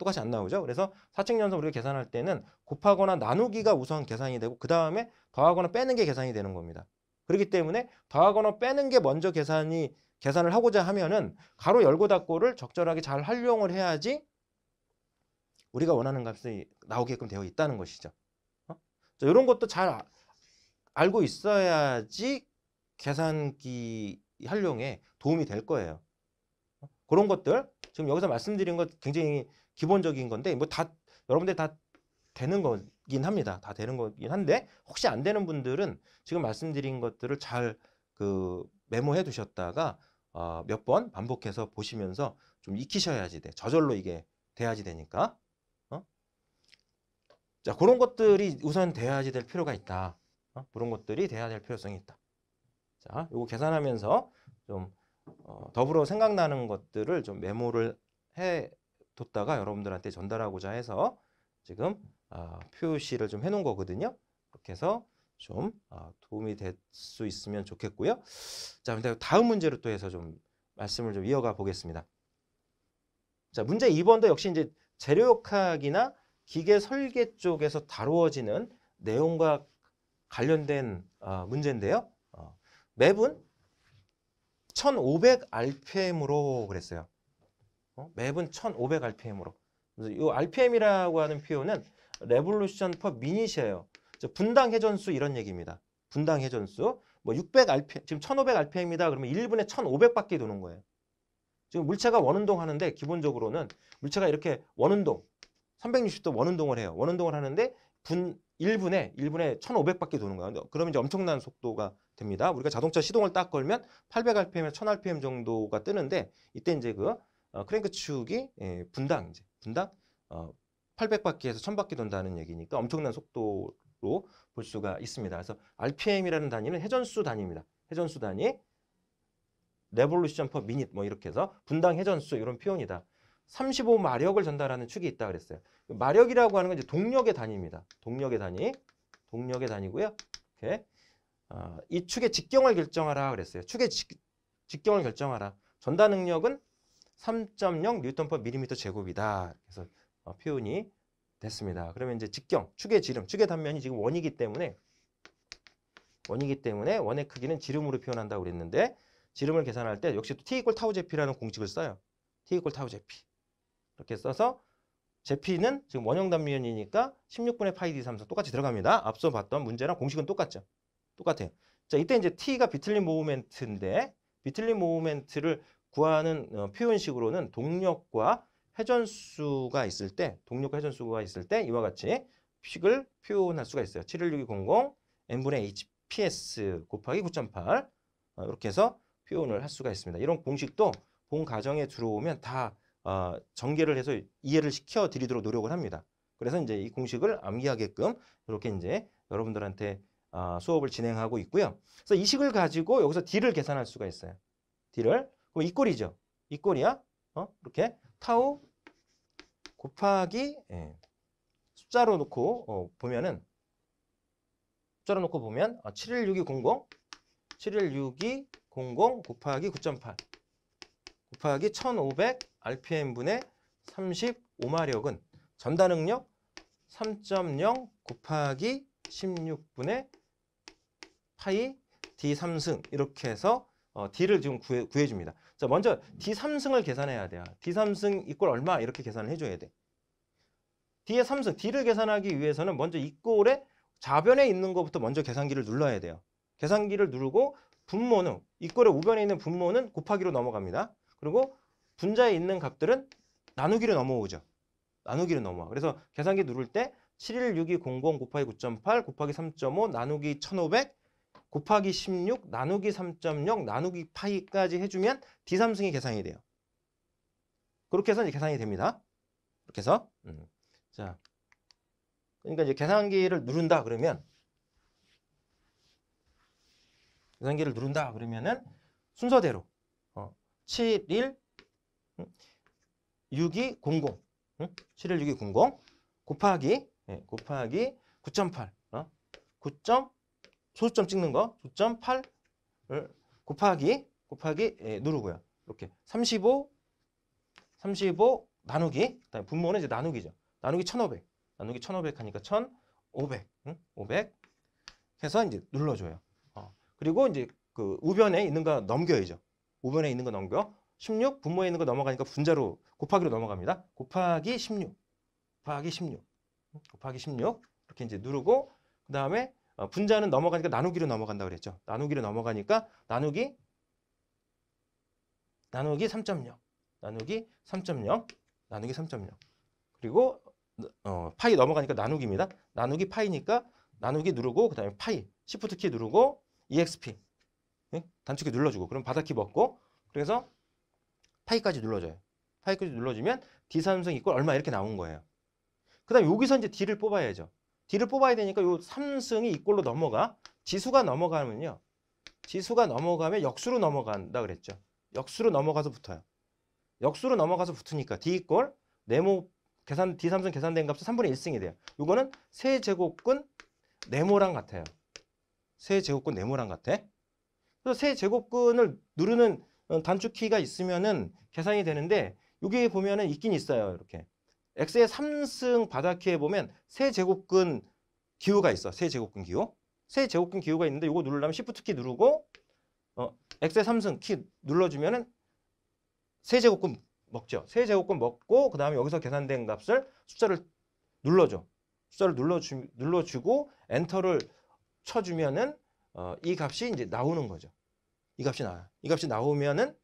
똑같이 안 나오죠. 그래서 사칙 연속 우리가 계산할 때는 곱하거나 나누기가 우선 계산이 되고 그 다음에 더하거나 빼는 게 계산이 되는 겁니다. 그렇기 때문에 더하거나 빼는 게 먼저 계산이 계산을 하고자 하면은 가로 열고 닫고를 적절하게 잘 활용을 해야지 우리가 원하는 값이 나오게끔 되어 있다는 것이죠. 어? 자, 이런 것도 잘 아, 알고 있어야지 계산기 활용에 도움이 될 거예요. 어? 그런 것들 지금 여기서 말씀드린 것 굉장히 기본적인 건데 뭐 다 여러분들 다 되는 거긴 합니다. 다 되는 거긴 한데 혹시 안 되는 분들은 지금 말씀드린 것들을 잘 그 메모해 두셨다가 어, 몇번 반복해서 보시면서 좀 익히셔야지 돼. 저절로 이게 돼야지 되니까. 어? 자, 그런 것들이 우선 돼야지 될 필요가 있다. 어? 그런 것들이 돼야 될 필요성이 있다. 자, 요거 계산하면서 좀 어, 더불어 생각나는 것들을 좀 메모를 해 뒀다가 여러분들한테 전달하고자 해서 지금 어, 표시를 좀 해놓은 거거든요. 이렇게 해서 좀 어, 도움이 될 수 있으면 좋겠고요. 자, 근데 다음 문제로 또 해서 좀 말씀을 좀 이어가 보겠습니다. 자, 문제 2번도 역시 이제 재료역학이나 기계 설계 쪽에서 다루어지는 내용과 관련된 어, 문제인데요. 어, 맵은 1500rpm으로 그랬어요. 어? 맵은 1500rpm으로. 이 rpm이라고 하는 표현은 레볼루션 퍼 미닛이에요. 분당 회전수 이런 얘기입니다. 분당 회전수. 뭐 600rpm, 지금 1500rpm이다. 그러면 1분에 1 5 0 0밖에 도는 거예요. 지금 물체가 원운동 하는데 기본적으로는 물체가 이렇게 원운동 360도 원운동을 해요. 원운동을 하는데 분 1분에 1분에 1 5 0 0밖에 도는 거예요. 그러면 이제 엄청난 속도가 됩니다. 우리가 자동차 시동을 딱 걸면 800rpm, 에 1000rpm 정도가 뜨는데 이때 이제 그 어, 크랭크 축이 예, 분당 이제 분당 어, 800바퀴에서 1000바퀴 돈다는 얘기니까 엄청난 속도로 볼 수가 있습니다. 그래서 RPM이라는 단위는 회전수 단위입니다. 회전수 단위 레볼루션 퍼 미닛 뭐 이렇게 해서 분당 회전수 이런 표현이다. 35 마력을 전달하는 축이 있다 그랬어요. 그 마력이라고 하는 건 이제 동력의 단위입니다. 동력의 단위, 동력의 단위고요. 이렇게 어, 이 축의 직경을 결정하라 그랬어요. 축의 직, 직경을 결정하라. 전달 능력은 3.0 뉴턴 퍼 밀리미터 제곱이다. 그래서 어, 표현이 됐습니다. 그러면 이제 직경, 축의 지름, 축의 단면이 지금 원이기 때문에 원이기 때문에 원의 크기는 지름으로 표현한다고 그랬는데 지름을 계산할 때 역시 또 t 이퀄 타우 제피라는 공식을 써요. t 이퀄 타우 제피. 이렇게 써서 제피는 지금 원형 단면이니까 16분의 파이 d 3선 똑같이 들어갑니다. 앞서 봤던 문제랑 공식은 똑같죠. 똑같아요. 자, 이때 이제 t가 비틀린 모멘트인데 비틀린 모멘트를 구하는 어, 표현식으로는 동력과 회전수가 있을 때 동력과 회전수가 있을 때 이와 같이 픽을 표현할 수가 있어요. 716200 n분의 hps 곱하기 9.8 어, 이렇게 해서 표현을 할 수가 있습니다. 이런 공식도 본 과정에 들어오면 다 어, 전개를 해서 이해를 시켜드리도록 노력을 합니다. 그래서 이제 이 공식을 암기하게끔 이렇게 이제 여러분들한테 어, 수업을 진행하고 있고요. 그래서 이 식을 가지고 여기서 D를 계산할 수가 있어요. D를 그럼 이 꼴이죠. 이 꼴이야. 어? 이렇게 타우 곱하기 예. 숫자로 놓고 어, 보면은 숫자로 놓고 보면 아, 716200 716200 곱하기 9.8 곱하기 1500 rpm분의 35마력은 전단응력 3.0 곱하기 16분의 파이 d3승 이렇게 해서 어, D를 지금 구해, 구해줍니다. 자, 먼저 D3승을 계산해야 돼요. D3승 이꼴 얼마 이렇게 계산을 해줘야 돼. D의 3승, D를 계산하기 위해서는 먼저 이꼴에 좌변에 있는 것부터 먼저 계산기를 눌러야 돼요. 계산기를 누르고 분모는 이꼴의 우변에 있는 분모는 곱하기로 넘어갑니다. 그리고 분자에 있는 값들은 나누기로 넘어오죠. 나누기로 넘어와. 그래서 계산기 누를 때 71620 곱하기 9.8 곱하기 3.5 나누기 1500 곱하기 16 나누기 3.0 나누기 파이까지 해주면 D3승이 계산이 돼요. 그렇게 해서 이제 계산이 됩니다. 이렇게 해서 음. 자 그러니까 이제 계산기를 누른다 그러면 계산기를 누른다 그러면은 순서대로 어, 7, 1, 6, 2, 0, 0 7, 1, 6, 2, 0, 0 곱하기 예, 곱하기 9.8 어? 9. 소수점 찍는 거9.8을 곱하기 곱하기 예, 누르고요. 이렇게 35 35 나누기 그다음에 분모는 이제 나누기죠. 나누기 1500 나누기 1500 하니까 1500 응? 500 해서 이제 눌러줘요. 어. 그리고 이제 그 우변에 있는 거 넘겨야죠. 우변에 있는 거 넘겨 16 분모에 있는 거 넘어가니까 분자로 곱하기로 넘어갑니다. 곱하기 16 곱하기 16 곱하기 16 이렇게 이제 누르고 그 다음에 어, 분자는 넘어가니까 나누기로 넘어간다 고 그랬죠. 나누기로 넘어가니까 나누기 나누기 3.0 나누기 3.0 나누기 3.0 그리고 어, 파이 넘어가니까 나누기입니다. 나누기 파이니까 나누기 누르고 그 다음에 파이 시프트 키 누르고 EXP 예? 단축키 눌러주고 그럼 바닥키 먹고 그래서 파이까지 눌러줘요. 파이까지 눌러주면 D3승 이꼴 얼마 이렇게 나온 거예요. 그 다음에 여기서 이제 D를 뽑아야죠. D를 뽑아야 되니까 요 3승이 이꼴로 넘어가. 지수가 넘어가면요. 지수가 넘어가면 역수로 넘어간다 그랬죠. 역수로 넘어가서 붙어요. 역수로 넘어가서 붙으니까 D꼴 네모 계산 D3승 계산된 값은 3분의 1승이 돼요. 요거는 세제곱근 네모랑 같아요. 세제곱근 네모랑 같아. 그래서 세제곱근을 누르는 어, 단축키가 있으면은 계산이 되는데 여기 보면은 있긴 있어요. 이렇게. X의 3승 바닥키에 보면 세 제곱근 기호가 있어. 세 제곱근 기호. 세 제곱근 기호가 있는데 이거 누르려면 Shift 키 누르고 어, X의 삼승 키 눌러주면 은세 제곱근 먹죠. 세 제곱근 먹고 그 다음에 여기서 계산된 값을 숫자를 눌러줘. 숫자를 눌러주, 눌러주고 엔터를 쳐주면은 어, 이 값이 이제 나오는 거죠. 이 값이 나와요. 이 값이 나오면은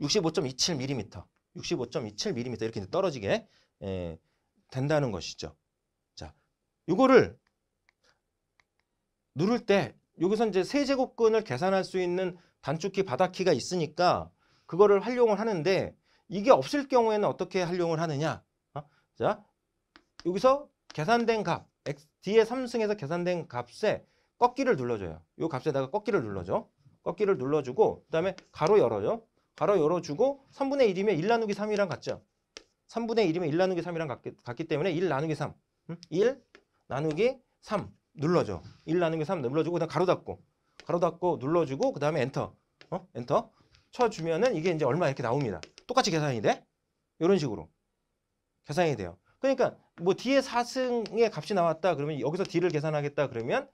65.27mm 65.27mm 이렇게 떨어지게 에, 예, 된다는 것이죠. 자, 이거를 누를 때 여기서 이제 세제곱근을 계산할 수 있는 단축키 바닥키가 있으니까 그거를 활용을 하는데 이게 없을 경우에는 어떻게 활용을 하느냐? 어? 자, 여기서 계산된 값, x, 뒤에 3승에서 계산된 값에 꺾기를 눌러줘요. 이 값에다가 꺾기를 눌러줘. 꺾기를 눌러주고 그다음에 가로 열어요. 바로 열어주고 3분의 1이면 1 나누기 3이랑 같죠. 3분의 1이면 1 나누기 3이랑 같기, 같기 때문에 1 나누기 3. 1 나누기 3 눌러줘. 1 나누기 3 눌러주고 그다음 가로 닫고 가로 닫고 눌러주고 그 다음에 엔터 어? 엔터 쳐주면은 이게 이제 얼마 이렇게 나옵니다. 똑같이 계산이 돼? 이런 식으로 계산이 돼요. 그러니까 뭐 뒤에 4승의 값이 나왔다 그러면 여기서 D를 계산하겠다 그러면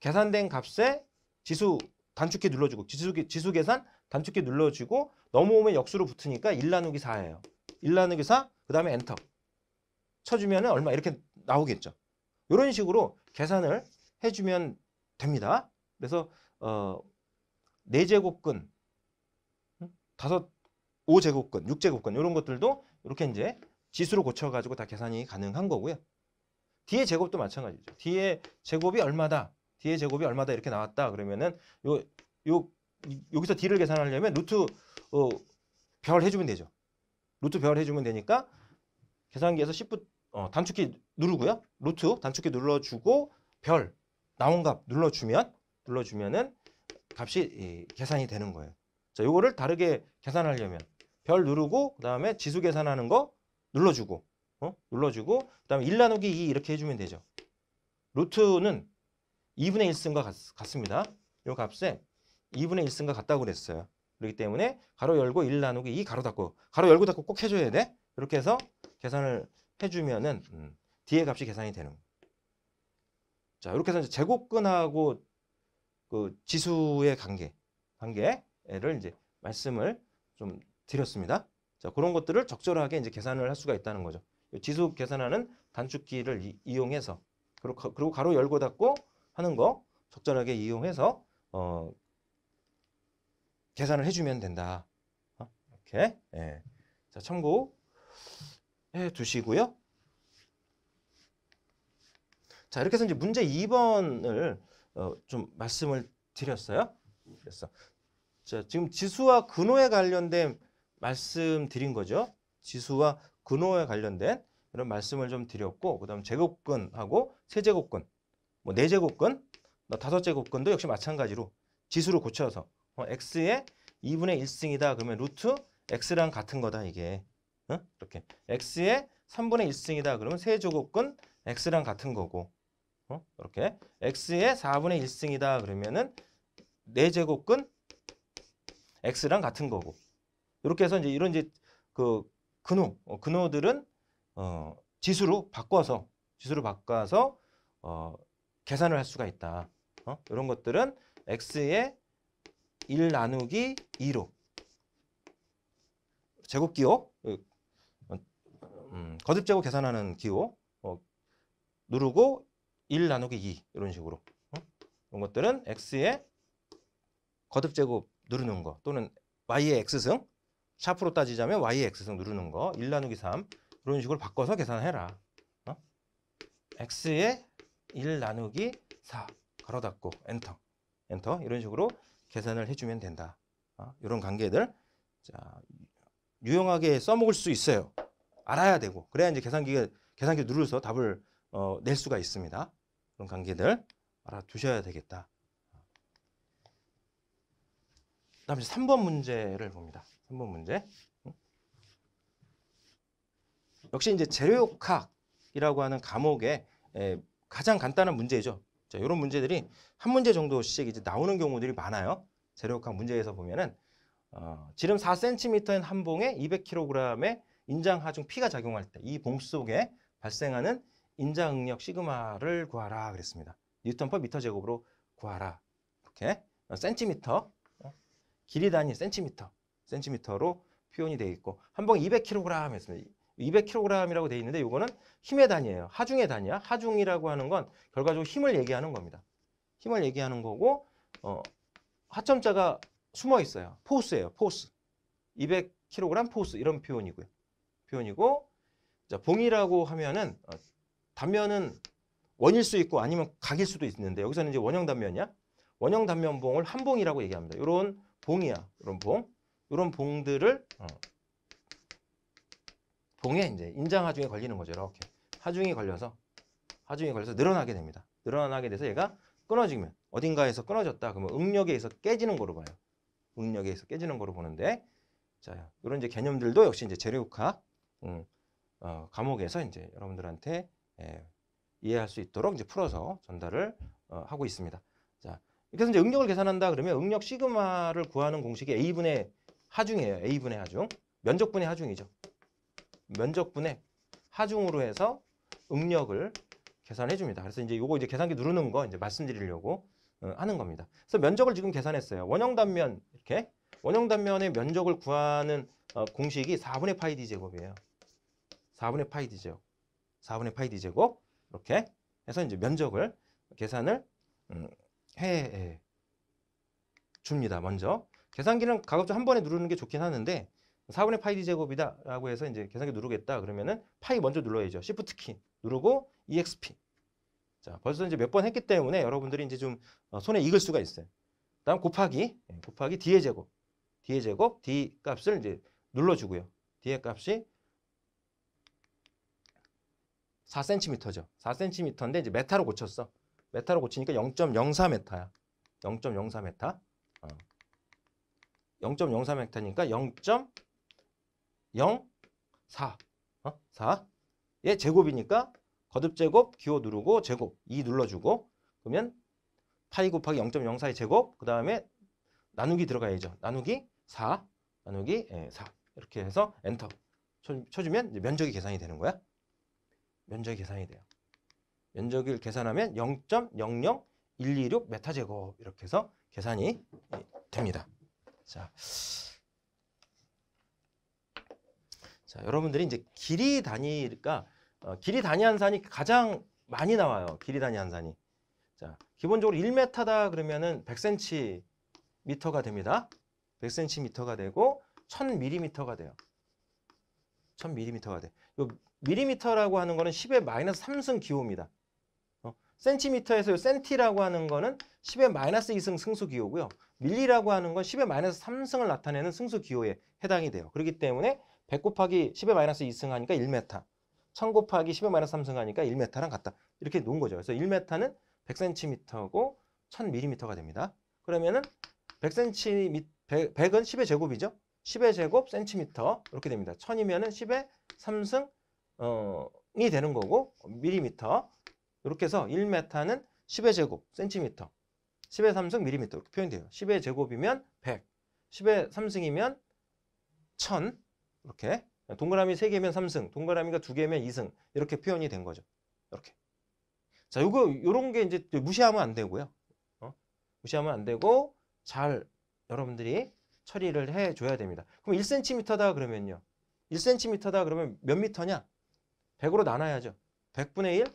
계산된 값에 지수 단축키 눌러주고 지수, 지수 계산 단축키 눌러주고 넘어오면 역수로 붙으니까 1 나누기 4예요. 1 나누기 4, 그 다음에 엔터. 쳐주면 얼마 이렇게 나오겠죠. 이런 식으로 계산을 해주면 됩니다. 그래서 어, 4제곱근, 5, 5제곱근, 6제곱근 이런 것들도 이렇게 이제 지수로 고쳐가지고 다 계산이 가능한 거고요. 뒤에 제곱도 마찬가지죠. 뒤에 제곱이 얼마다, 뒤에 제곱이 얼마다 이렇게 나왔다 그러면은 요, 요 여기서 d를 계산하려면 루트 어, 별 해주면 되죠. 루트 별 해주면 되니까 계산기에서 시프 어, 단축키 누르고요. 루트 단축키 눌러주고 별 나온 값 눌러주면 눌러주면은 값이 예, 계산이 되는 거예요. 자, 요거를 다르게 계산하려면 별 누르고 그다음에 지수 계산하는 거 눌러주고 어? 눌러주고 그다음에 1 나누기 2 이렇게 해주면 되죠. 루트는 2분의 1승과 같, 습니다요 값에 2분의 1승과 같다고 그랬어요. 그렇기 때문에 가로 열고 1 나누기 2 가로 닫고 가로 열고 닫고 꼭 해줘야 돼. 이렇게 해서 계산을 해주면은 음, 뒤에 값이 계산이 되는 거예자 이렇게 해서 이제 제곱근하고 그 지수의 관계 관계를 이제 말씀을 좀 드렸습니다. 자 그런 것들을 적절하게 이제 계산을 할 수가 있다는 거죠. 지수 계산하는 단축키를 이, 이용해서 그리고, 그리고 가로 열고 닫고 하는 거 적절하게 이용해서 어, 계산을 해주면 된다. 어? 이렇게. 예. 자, 참고해 두시고요. 자, 이렇게 해서 이제 문제 2번을 어, 좀 말씀을 드렸어요. 그래 자, 지금 지수와 근호에 관련된 말씀드린 거죠. 지수와 근호에 관련된 이런 말씀을 좀 드렸고 그다음 제곱근하고 세제곱근, 뭐 네제곱근, 뭐 다섯제곱근도 역시 마찬가지로 지수를 고쳐서 어, x의 2분의 1승이다. 그러면 루트 x랑 같은 거다 이게. 어? 이렇게 x의 3분의 1승이다. 그러면 세제곱근 x랑 같은 거고. 어? 이렇게 x의 4분의 1승이다. 그러면은 4제곱근 x랑 같은 거고. 이렇게 해서 이제 이런 이제 그 근호, 어, 근호들은 어, 지수로 바꿔서 지수로 바꿔서 어, 계산을 할 수가 있다. 어? 이런 것들은 x의 1 나누기 2로 제곱 기호 음, 거듭 제곱 계산하는 기호 어, 누르고 1 나누기 2 이런 식으로 어? 이런 것들은 x의 거듭 제곱 누르는 거 또는 y의 x승 샤프로 따지자면 y의 x승 누르는 거 1 나누기 3 이런 식으로 바꿔서 계산해라 어? x의 1 나누기 4 가로 닫고 엔터 엔터 이런 식으로 계산을 해주면 된다. 어? 이런 관계들 자, 유용하게 써먹을 수 있어요. 알아야 되고 그래야 이제 계산기가 계산기 누르서 답을 어, 낼 수가 있습니다. 그런 관계들 알아두셔야 되겠다. 다음 이제 3번 문제를 봅니다. 3번 문제. 역시 이제 재료역학이라고 하는 과목의 가장 간단한 문제죠. 자, 이런 문제들이 한 문제 정도씩 이제 나오는 경우들이 많아요. 재료역학 문제에서 보면은 어, 지름 4cm인 한 봉에 200kg의 인장 하중 P가 작용할 때 이 봉 속에 발생하는 인장 응력 시그마를 구하라 그랬습니다. 뉴턴 퍼 미터 제곱으로 구하라. 이렇게 센티미터 어, 길이 단위 센티미터 센티미터로 표현이 되어 있고 한 봉 200kg 했습니다. 200kg이라고 돼 있는데 이거는 힘의 단위예요. 하중의 단위야. 하중이라고 하는 건 결과적으로 힘을 얘기하는 겁니다. 힘을 얘기하는 거고 어, 하점자가 숨어 있어요. 포스예요. 포스. 200kg 포스 이런 표현이고요. 표현이고 자, 봉이라고 하면은 어, 단면은 원일 수 있고 아니면 각일 수도 있는데 여기서는 이제 원형 단면이야. 원형 단면봉을 한봉이라고 얘기합니다. 이런 봉이야. 이런 봉. 이런 봉들을 어, 동에 이제 인장하중에 걸리는 거죠. 이렇게 하중이 걸려서 하중이 걸려서 늘어나게 됩니다. 늘어나게 돼서 얘가 끊어지면 어딘가에서 끊어졌다. 그러면 음력에서 깨지는 거로 봐요. 음력에서 깨지는 거로 보는데 자 이런 이제 개념들도 역시 이제 재료육학 음, 어, 감옥에서 이제 여러분들한테 예, 이해할 수 있도록 이제 풀어서 전달을 어, 하고 있습니다. 자 그래서 이제 음력을 계산한다 그러면 음력 시그마를 구하는 공식이 a분의 하중이에요. a분의 하중 면적분의 하중이죠. 면적분의 하중으로 해서 음력을 계산해 줍니다. 그래서 이제 요거 이제 계산기 누르는 거 이제 말씀드리려고 어, 하는 겁니다. 그래서 면적을 지금 계산했어요. 원형 단면 이렇게 원형 단면의 면적을 구하는 어, 공식이 4분의 파이 d 제곱이에요. 4분의 파이 d 제곱. 4분의 파이 d 제곱. 이렇게 해서 이제 면적을 계산을 음, 해 줍니다. 먼저 계산기는 가급적 한 번에 누르는 게 좋긴 하는데 4분의 파이 d 제곱이다라고 해서 이제 계산기 누르겠다 그러면은 파이 먼저 눌러야죠. 시프트 키 누르고 EXP. 자, 벌써 이제 몇 번 했기 때문에 여러분들이 이제 좀 어, 손에 익을 수가 있어요. 다음 곱하기, 예, 곱하기 D의 제곱. D의 제곱, D 값을 이제 눌러주고요. D의 값이 4cm죠. 4cm인데 이제 메타로 고쳤어. 메타로 고치니까 0.04m야. 0.04m. 0.04m니까 0. 0, 4. 어? 4. 예, 제곱이니까 거듭 제곱 기호 누르고 제곱 2 눌러주고 그러면 파이 곱하기 0.04의 제곱 그 다음에 나누기 들어가야죠. 나누기 4 나누기 4 예, 이렇게 해서 엔터 쳐, 주면 면적이 계산이 되는 거야. 면적이 계산이 돼요. 면적을 계산하면 0.00126 메타제곱 이렇게 해서 계산이 예, 됩니다. 자. 자, 여러분들이 이제 길이 단위가 어, 길이 단위 한산이 가장 많이 나와요. 길이 단위 한산이. 자, 기본적으로 1m다 그러면은 100cm가 됩니다. 100cm가 되고 1000mm가 돼요. 1000mm가 돼. 요 밀리미터라고 하는 거는 10의 마이너스 3승 기호입니다. 어? 센티미터에서 요 센티라고 하는 거는 10의 마이너스 2승 승수 기호고요. 밀리라고 하는 건 10의 마이너스 3승을 나타내는 승수 기호에 해당이 돼요. 그렇기 때문에 100 곱하기 10의 마이너스 2승 하니까 1m. 1000 곱하기 10의 마이너스 3승 하니까 1m랑 같다. 이렇게 놓은 거죠. 그래서 1m는 100cm고 1000mm가 됩니다. 그러면은 100cm, 100, 100은 10의 제곱이죠. 10의 제곱 센티미터 이렇게 됩니다. 1000이면은 10의 3승 어, 이 되는 거고 밀리미터 이렇게 해서 1m는 10의 제곱 센티미터 10의 3승 밀리미터 이렇게 표현돼요. 10의 제곱이면 100 10의 3승이면 1000 이렇게 동그라미 3개면 3승, 동그라미가 2개면 2승 이렇게 표현이 된 거죠. 이렇게. 자, 요거 요런 게 이제 무시하면 안 되고요. 어? 무시하면 안 되고 잘 여러분들이 처리를 해 줘야 됩니다. 그럼 1cm다 그러면요. 1cm다 그러면 몇 미터냐? 100으로 나눠야죠. 100분의 1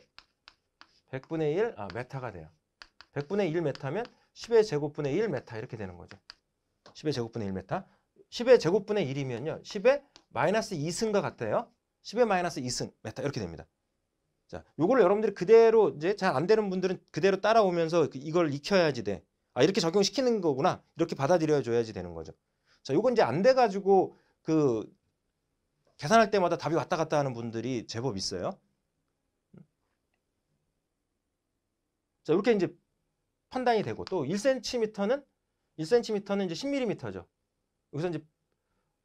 100분의 1 아, 메타가 돼요. 100분의 1 메타면 10의 제곱분의 1 메타 이렇게 되는 거죠. 10의 제곱분의 1 메타. 10의 제곱분의 1이면요. 10의 마이너스 2승과 같아요. 10의 마이너스 2승 메타 이렇게 됩니다. 자, 요거를 여러분들이 그대로 이제 잘 안 되는 분들은 그대로 따라오면서 그 이걸 익혀야지 돼. 아, 이렇게 적용시키는 거구나. 이렇게 받아들여 줘야지 되는 거죠. 자, 요건 이제 안돼 가지고 그 계산할 때마다 답이 왔다 갔다 하는 분들이 제법 있어요. 자, 이렇게 이제 판단이 되고 또 1cm는 1cm는 이제 10mm죠. 여기서 이제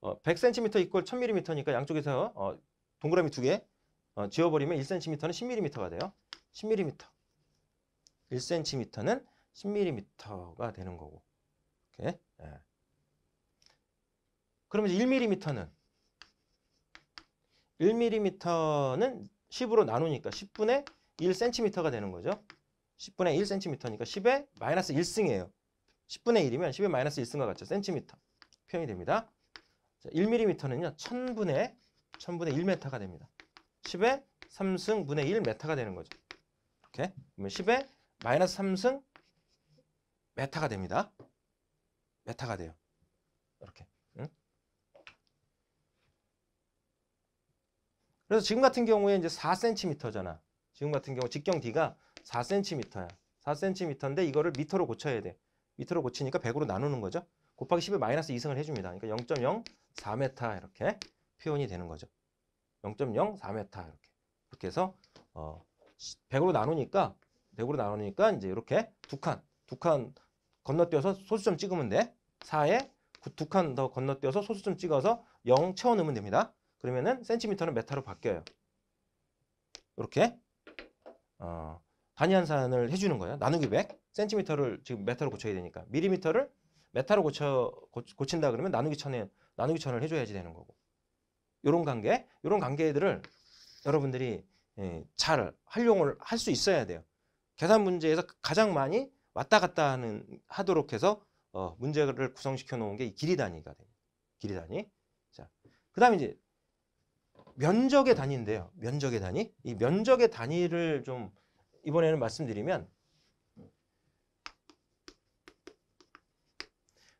어, 100cm 이퀄 1000mm니까 양쪽에서 어, 동그라미 두개 어, 지워버리면 1cm는 10mm가 돼요. 10mm. 1cm는 10mm가 되는 거고. 이렇게. 예. 그러면 이제 1mm는 1mm는 10으로 나누니까 10분의 1cm가 되는 거죠. 10분의 1cm니까 10에 마이너스 1승이에요. 10분의 1이면 10에 마이너스 1승과 같죠. 센티미터 표현이 됩니다. 자, 1mm는요. 1000분의 1000분의 1m가 됩니다. 10의 3승분의 1m가 되는 거죠. 이렇게. 그러면 10의 마이너스 3승 메타가 됩니다. 메타가 돼요. 이렇게. 응? 그래서 지금 같은 경우에 이제 4cm잖아. 지금 같은 경우 직경 D가 4cm야. 4cm인데 이거를 미터로 고쳐야 돼. 미터로 고치니까 100으로 나누는 거죠. 곱하기 10을 마이너스 2승을 해줍니다. 그러니까 0.04m 이렇게 표현이 되는 거죠. 0.04m 이렇게. 이렇게 해서 어 100으로 나누니까 100으로 나누니까 이제 이렇게 두 칸, 두 칸 건너뛰어서 소수점 찍으면 돼. 4에 두 칸 더 건너뛰어서 소수점 찍어서 0 채워 넣으면 됩니다. 그러면은 센티미터는 메타로 바뀌어요. 이렇게 어, 단위한산을 해주는 거예요. 나누기 100. 센티미터를 지금 메타로 고쳐야 되니까 밀리미터를 메타로 고쳐 고, 친다 그러면 나누기 천에 나누기 천을 해줘야지 되는 거고 이런 관계 이런 관계들을 여러분들이 예, 잘 활용을 할 수 있어야 돼요. 계산 문제에서 가장 많이 왔다 갔다 하는 하도록 해서 어, 문제를 구성시켜 놓은 게이 길이 단위가 돼요. 길이 단위. 자, 그다음에 이제 면적의 단위인데요. 면적의 단위. 이 면적의 단위를 좀 이번에는 말씀드리면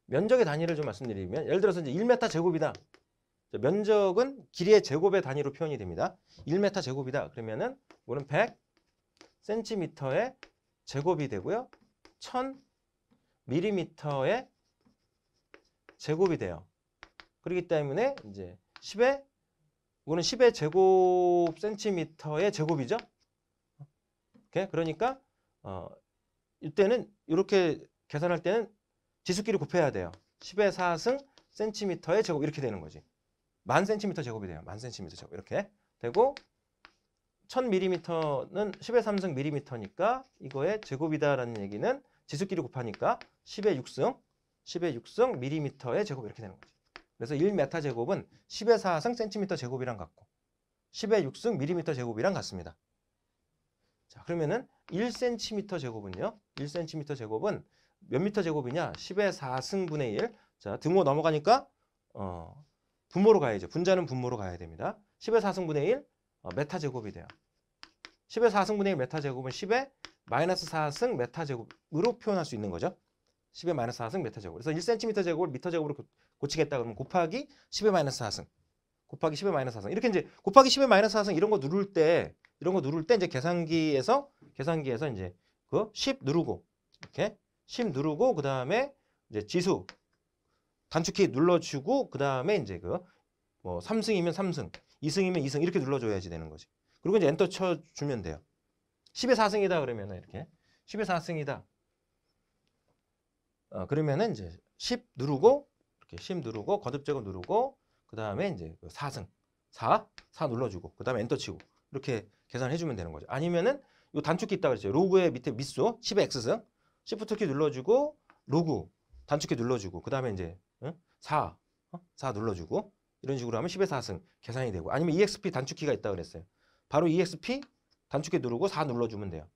면적의 단위를 좀 말씀드리면 예를 들어서 이제 1m 제곱이다. 면적은 길이의 제곱의 단위로 표현이 됩니다. 1m 제곱이다. 그러면은 이거는 100cm의 제곱이 되고요. 1000mm의 제곱이 돼요. 그렇기 때문에 이제 10의 이거는 10의 제곱 c m 의 제곱이죠. 오케이? 그러니까 어, 이때는 이렇게 계산할 때는 지수끼리 곱해야 돼요. 10의 4승 센티미터의 제곱 이렇게 되는 거지. 만 센티미터 제곱이 돼요. 만 센티미터 제곱 이렇게 되고 1000mm는 10의 3승 미리미터니까 이거의 제곱이다라는 얘기는 지수끼리 곱하니까 10의 6승 10의 6승 미리미터의 제곱 이렇게 되는 거지. 그래서 1메타 제곱은 10의 4승 센티미터 제곱이랑 같고 10의 6승 미리미터 제곱이랑 같습니다. 자, 그러면은 1cm 제곱은요. 1cm 제곱은 몇 미터 제곱이냐? 10의 4승분의 1. 자, 등호 넘어가니까 어, 분모로 가야죠. 분자는 분모로 가야 됩니다. 10의 4승분의 1 어, 메타 제곱이 돼요. 10의 4승분의 1 메타 제곱은 10의 마이너스 4승 메타 제곱으로 표현할 수 있는 거죠. 10의 마이너스 4승 메타 제곱. 그래서 1cm 제곱을 미터 제곱으로 고치겠다 그러면 곱하기 10의 마이너스 4승 곱하기 10의 마이너스 4승 이렇게 이제 곱하기 10의 마이너스 4승 이런 거 누를 때 이런 거 누를 때 이제 계산기에서 계산기에서 이제 그 10 누르고 이렇게 1 누르고 그 다음에 이제 지수 단축키 눌러주고 그 다음에 이제 그 뭐 3승이면 3승, 2승이면 2승 이렇게 눌러줘야지 되는 거지. 그리고 이제 엔터 쳐주면 돼요. 10의 4승이다 그러면 이렇게 10의 4승이다. 어, 그러면은 이제 10 누르고 이렇게 10 누르고 거듭 제곱 누르고 그 다음에 이제 4승 4, 4 눌러주고 그 다음에 엔터 치고 이렇게 계산해 주면 되는 거죠. 아니면은 요 단축키 있다 그랬죠. 로그의 밑에 밑수 10의 x승 시프트키 눌러주고 로그 단축키 눌러주고 그 다음에 이제 4, 4 어? 눌러주고 이런 식으로 하면 10의 4승 계산이 되고 아니면 EXP 단축키가 있다고 그랬어요. 바로 EXP 단축키 누르고 4 눌러주면 돼요.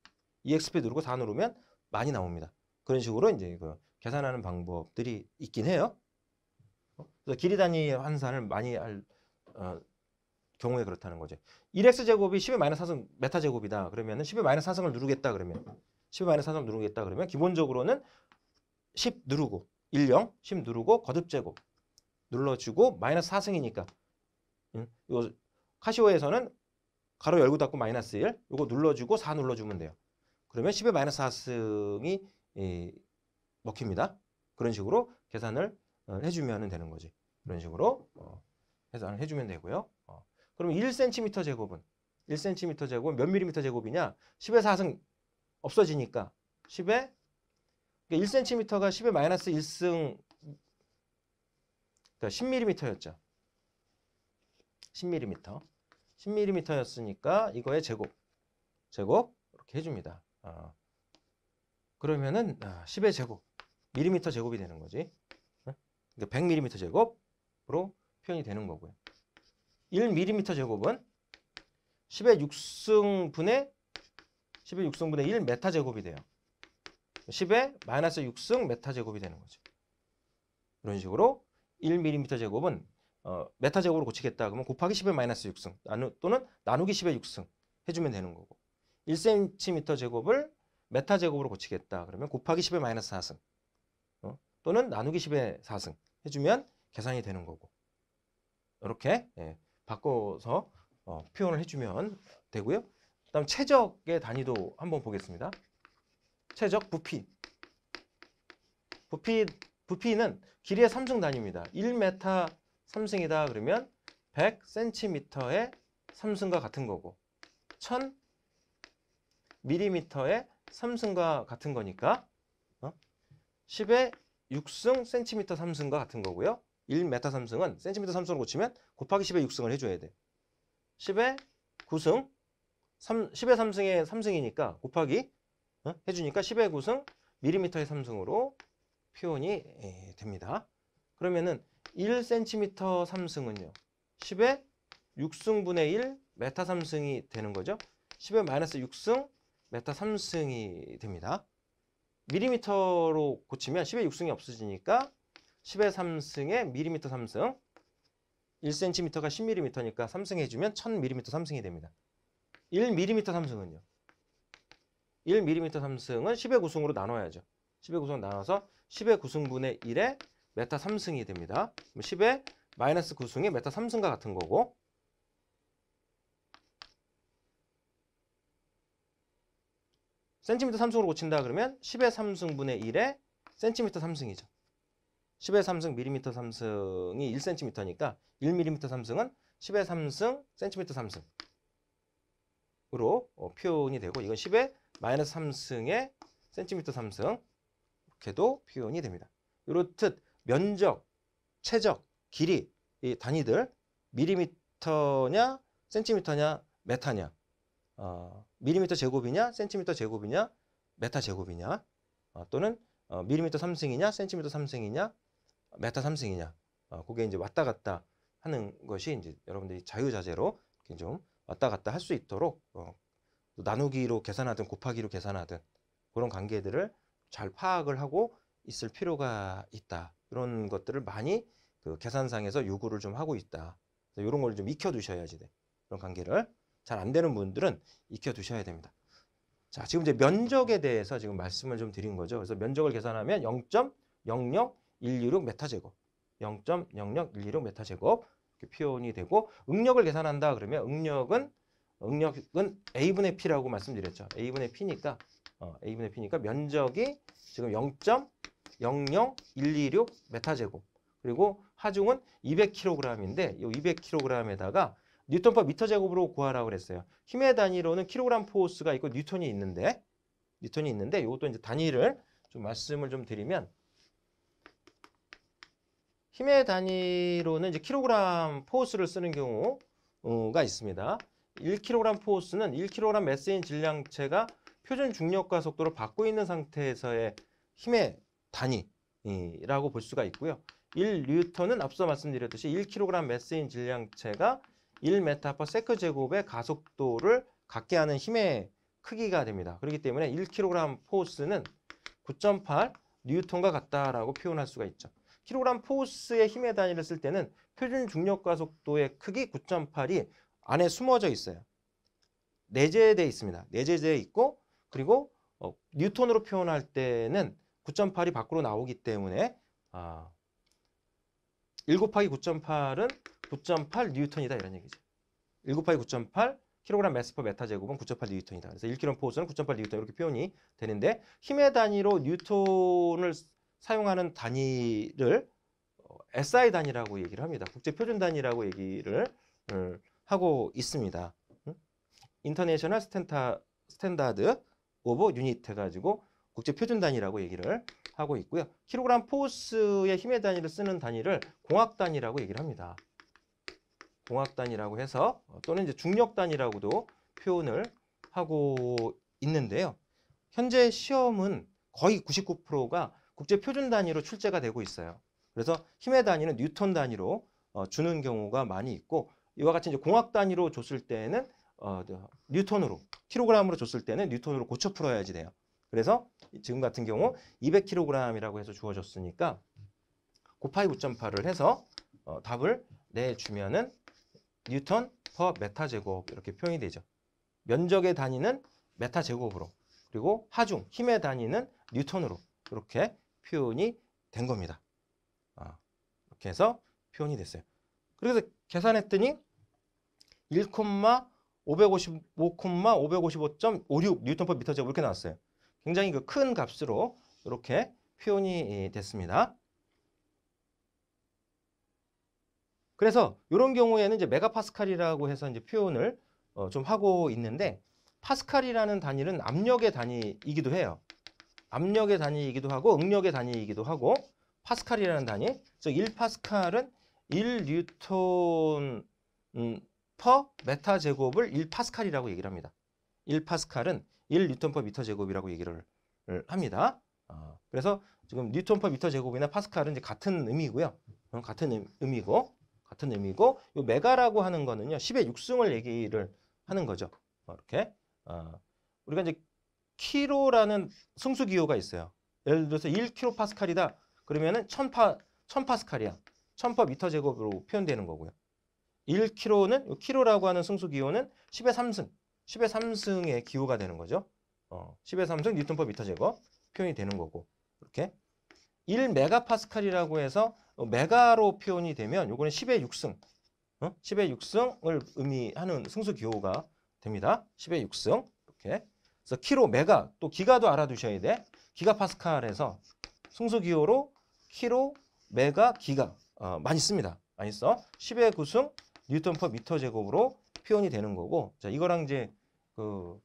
EXP 누르고 4 누르면 많이 나옵니다. 그런 식으로 이제 그 계산하는 방법들이 있긴 해요. 그래서 길이 단위 환산을 많이 할 어, 경우에 그렇다는 거죠. 1x 제곱이 10의 마이너스 4승 메타 제곱이다. 그러면 10의 마이너스 4승을 누르겠다 그러면 10에 마이 누르겠다 그러면 기본적으로는 10 누르고 1, 0, 10 누르고 거듭 제곱 눌러주고 마이너스 4승이니까 음, 이거 카시오에서는 가로 열고 닫고 마이너스 1 이거 눌러주고 4 눌러주면 돼요. 그러면 10의 마이너스 4승이 예, 먹힙니다. 그런 식으로 계산을 어, 해주면 되는 거지. 이런 식으로 어, 계산을 해주면 되고요. 어. 그럼 1cm 제곱은 1cm 제곱은 몇 mm 제곱이냐? 10의 4승 없어지니까 10에 그러니까 1cm가 10에 마이너스 1승 그러니까 10mm였죠. 10mm. 10mm였으니까 이거의 제곱. 제곱 이렇게 해줍니다. 어. 그러면은 10의 아, 제곱. 밀리미터 제곱이 되는 거지. 100mm 그러니까 제곱으로 표현이 되는 거고요. 1mm 제곱은 10의 6승분의 10의 6승분의 1 메타 제곱이 돼요. 10의 마이너스 6승 메타 제곱이 되는 거죠. 이런 식으로 1mm 제곱은 어, 메타 제곱으로 고치겠다 그러면 곱하기 10의 마이너스 6승 나누, 또는 나누기 10의 6승 해주면 되는 거고 1cm 제곱을 메타 제곱으로 고치겠다 그러면 곱하기 10의 마이너스 4승 어? 또는 나누기 10의 4승 해주면 계산이 되는 거고 이렇게 예, 바꿔서 어, 표현을 해주면 되고요. 그 다음 최적의 단위도 한번 보겠습니다. 최적 부피. 부피, 부피는 길이의 3승 단위입니다. 1m 3승이다 그러면 100cm의 3승과 같은 거고 1000mm의 3승과 같은 거니까 어? 10의 6승 cm 3승과 같은 거고요. 1m 3승은 cm 3승으로 고치면 곱하기 10의 6승을 해줘야 돼. 10의 9승 3, 10의 3승에 3승이니까 곱하기 어? 해주니까 10의 9승 밀리미터의 3승으로 표현이 예, 됩니다. 그러면은 1cm 3승은요. 10의 6승분의 1 메타 3승이 되는 거죠. 10의 마이너스 6승 메타 3승이 됩니다. 밀리미터로 고치면 10의 6승이 없어지니까 10의 3승에 밀리미터 3승 1cm가 10mm니까 3승 해주면 1000mm 3승이 됩니다. 1mm 삼승은요? 1mm 삼승은 10의 9승으로 나눠야죠. 10의 9승 나눠서 10의 9승분의 1에 메타 3승이 됩니다. 10의 마이너스 9승이 메타 3승과 같은 거고 센티미터 3승으로 고친다 그러면 10의 3승분의 1에 센티미터 3승이죠. 10의 3승 밀리미터 3승이 1cm니까 1mm 3승은 10의 3승 센티미터 3승 으로 어, 표현이 되고 이건 10의 마이너스 3승의 센티미터 3승 이렇게도 표현이 됩니다. 이렇듯 면적, 최적, 길이 이 단위들 미리미터냐, 센티미터냐, 메타냐 어, 미리미터 제곱이냐, 센티미터 제곱이냐, 메타 제곱이냐 어, 또는 어, 미리미터 3승이냐, 센티미터 3승이냐, 메타 3승이냐 어, 그게 이제 왔다 갔다 하는 것이 이제 여러분들이 자유자재로 좀 왔다 갔다 할 수 있도록 어, 나누기로 계산하든 곱하기로 계산하든 그런 관계들을 잘 파악을 하고 있을 필요가 있다. 이런 것들을 많이 그 계산상에서 요구를 좀 하고 있다. 그래서 이런 걸 좀 익혀두셔야지 돼. 그런 관계를 잘 안 되는 분들은 익혀두셔야 됩니다. 자, 지금 이제 면적에 대해서 지금 말씀을 좀 드린 거죠. 그래서 면적을 계산하면 0.00126 메타제곱, 0.00126 메타제곱 표현이 되고 응력을 계산한다 그러면 응력은 응력은 a분의 p라고 말씀드렸죠. a분의 p니까 어, a분의 p니까 면적이 지금 0.00126 메타제곱 그리고 하중은 200kg인데 이 200kg에다가 뉴턴 퍼 미터 제곱으로 구하라고 그랬어요. 힘의 단위로는 킬로그램 포스가 있고 뉴턴이 있는데 뉴턴이 있는데 이것도 이제 단위를 좀 말씀을 좀 드리면 힘의 단위로는 이제 킬로그램 포스를 쓰는 경우가 있습니다. 1로그램 포스는 1로그램 매스인 질량체가 표준 중력과 속도를 받고 있는 상태에서의 힘의 단위라고 볼 수가 있고요. 1뉴턴은 앞서 말씀드렸듯이 1로그램 매스인 질량체가 1메타 세크 제곱의 가속도를 갖게 하는 힘의 크기가 됩니다. 그렇기 때문에 1로그램 포스는 9.8 뉴턴과 같다라고 표현할 수가 있죠. 킬로그램 포스의 힘의 단위를 쓸 때는 표준 중력과 속도의 크기 9.8이 안에 숨어져 있어요. 내재돼 있습니다. 내재되어 있고 그리고 어, 뉴턴으로 표현할 때는 9.8이 밖으로 나오기 때문에 아, 1 곱하기 9.8은 9.8 뉴턴이다 이런 얘기죠. 1 곱하기 9.8 킬로그램 매스 퍼 메타 제곱은 9.8 뉴턴이다. 그래서 1kg 포스는 9.8 뉴턴 이렇게 표현이 되는데 힘의 단위로 뉴턴을 사용하는 단위를 어, SI 단위라고 얘기를 합니다. 국제 표준 단위라고 얘기를 어, 하고 있습니다. 인터내셔널 스탠타, 스탠다드 오브 유닛 해가지고 국제 표준 단위라고 얘기를 하고 있고요. 킬로그램 포스의 힘의 단위를 쓰는 단위를 공학 단위라고 얘기를 합니다. 공학 단위라고 해서 어, 또는 이제 중력 단위라고도 표현을 하고 있는데요. 현재 시험은 거의 99%가 국제 표준 단위로 출제가 되고 있어요. 그래서 힘의 단위는 뉴턴 단위로 어, 주는 경우가 많이 있고 이와 같이 이제 공학 단위로 줬을 때는 어, 네, 뉴턴으로 킬로그램으로 줬을 때는 뉴턴으로 고쳐 풀어야지 돼요. 그래서 지금 같은 경우 200kg이라고 해서 주어졌으니까 곱하기 9.8을 해서 어, 답을 내주면은 뉴턴 퍼 메타 제곱 이렇게 표현이 되죠. 면적의 단위는 메타 제곱으로 그리고 하중, 힘의 단위는 뉴턴으로 이렇게 표현이 된 겁니다. 아, 이렇게 해서 표현이 됐어요. 그래서 계산했더니 1,555,555.56 뉴턴 퍼 미터 제곱 이렇게 나왔어요. 굉장히 그 큰 값으로 이렇게 표현이 됐습니다. 그래서 이런 경우에는 이제 메가파스칼이라고 해서 이제 표현을 어, 좀 하고 있는데 파스칼이라는 단위는 압력의 단위이기도 해요. 압력의 단위이기도 하고 응력의 단위이기도 하고 파스칼이라는 단위 즉 1파스칼은 1뉴턴 음, 퍼 메타 제곱을 1파스칼이라고 얘기를 합니다. 1파스칼은 1뉴턴 퍼 미터 제곱이라고 얘기를 합니다. 어, 그래서 지금 뉴턴 퍼 미터 제곱이나 파스칼은 이제 같은 의미고요. 같은 의미고 같은 의미고 이 메가라고 하는 거는요. 10의 6승을 얘기를 하는 거죠. 어, 이렇게 어, 우리가 이제 키로라는 승수 기호가 있어요. 예를 들어서 1키로 파스칼이다. 그러면은 1000파 1000파스칼이야. 1000파 미터 제곱으로 표현되는 거고요. 1키로는 키로라고 하는 승수 기호는 10의 3승. 10의 3승의 기호가 되는 거죠. 어, 10의 3승 뉴턴 퍼 미터 제곱 표현이 되는 거고. 이렇게 1메가파스칼이라고 해서 메가로 표현이 되면 요거는 10의 6승. 어? 10의 6승을 의미하는 승수 기호가 됩니다. 10의 6승. 이렇게. 그래서 키로, 메가, 또 기가도 알아두셔야 돼. 기가파스칼에서 승수기호로 키로, 메가, 기가 어, 많이 씁니다. 많이 써. 10의 9승 뉴턴 퍼 미터 제곱으로 표현이 되는 거고 자 이거랑 이제 그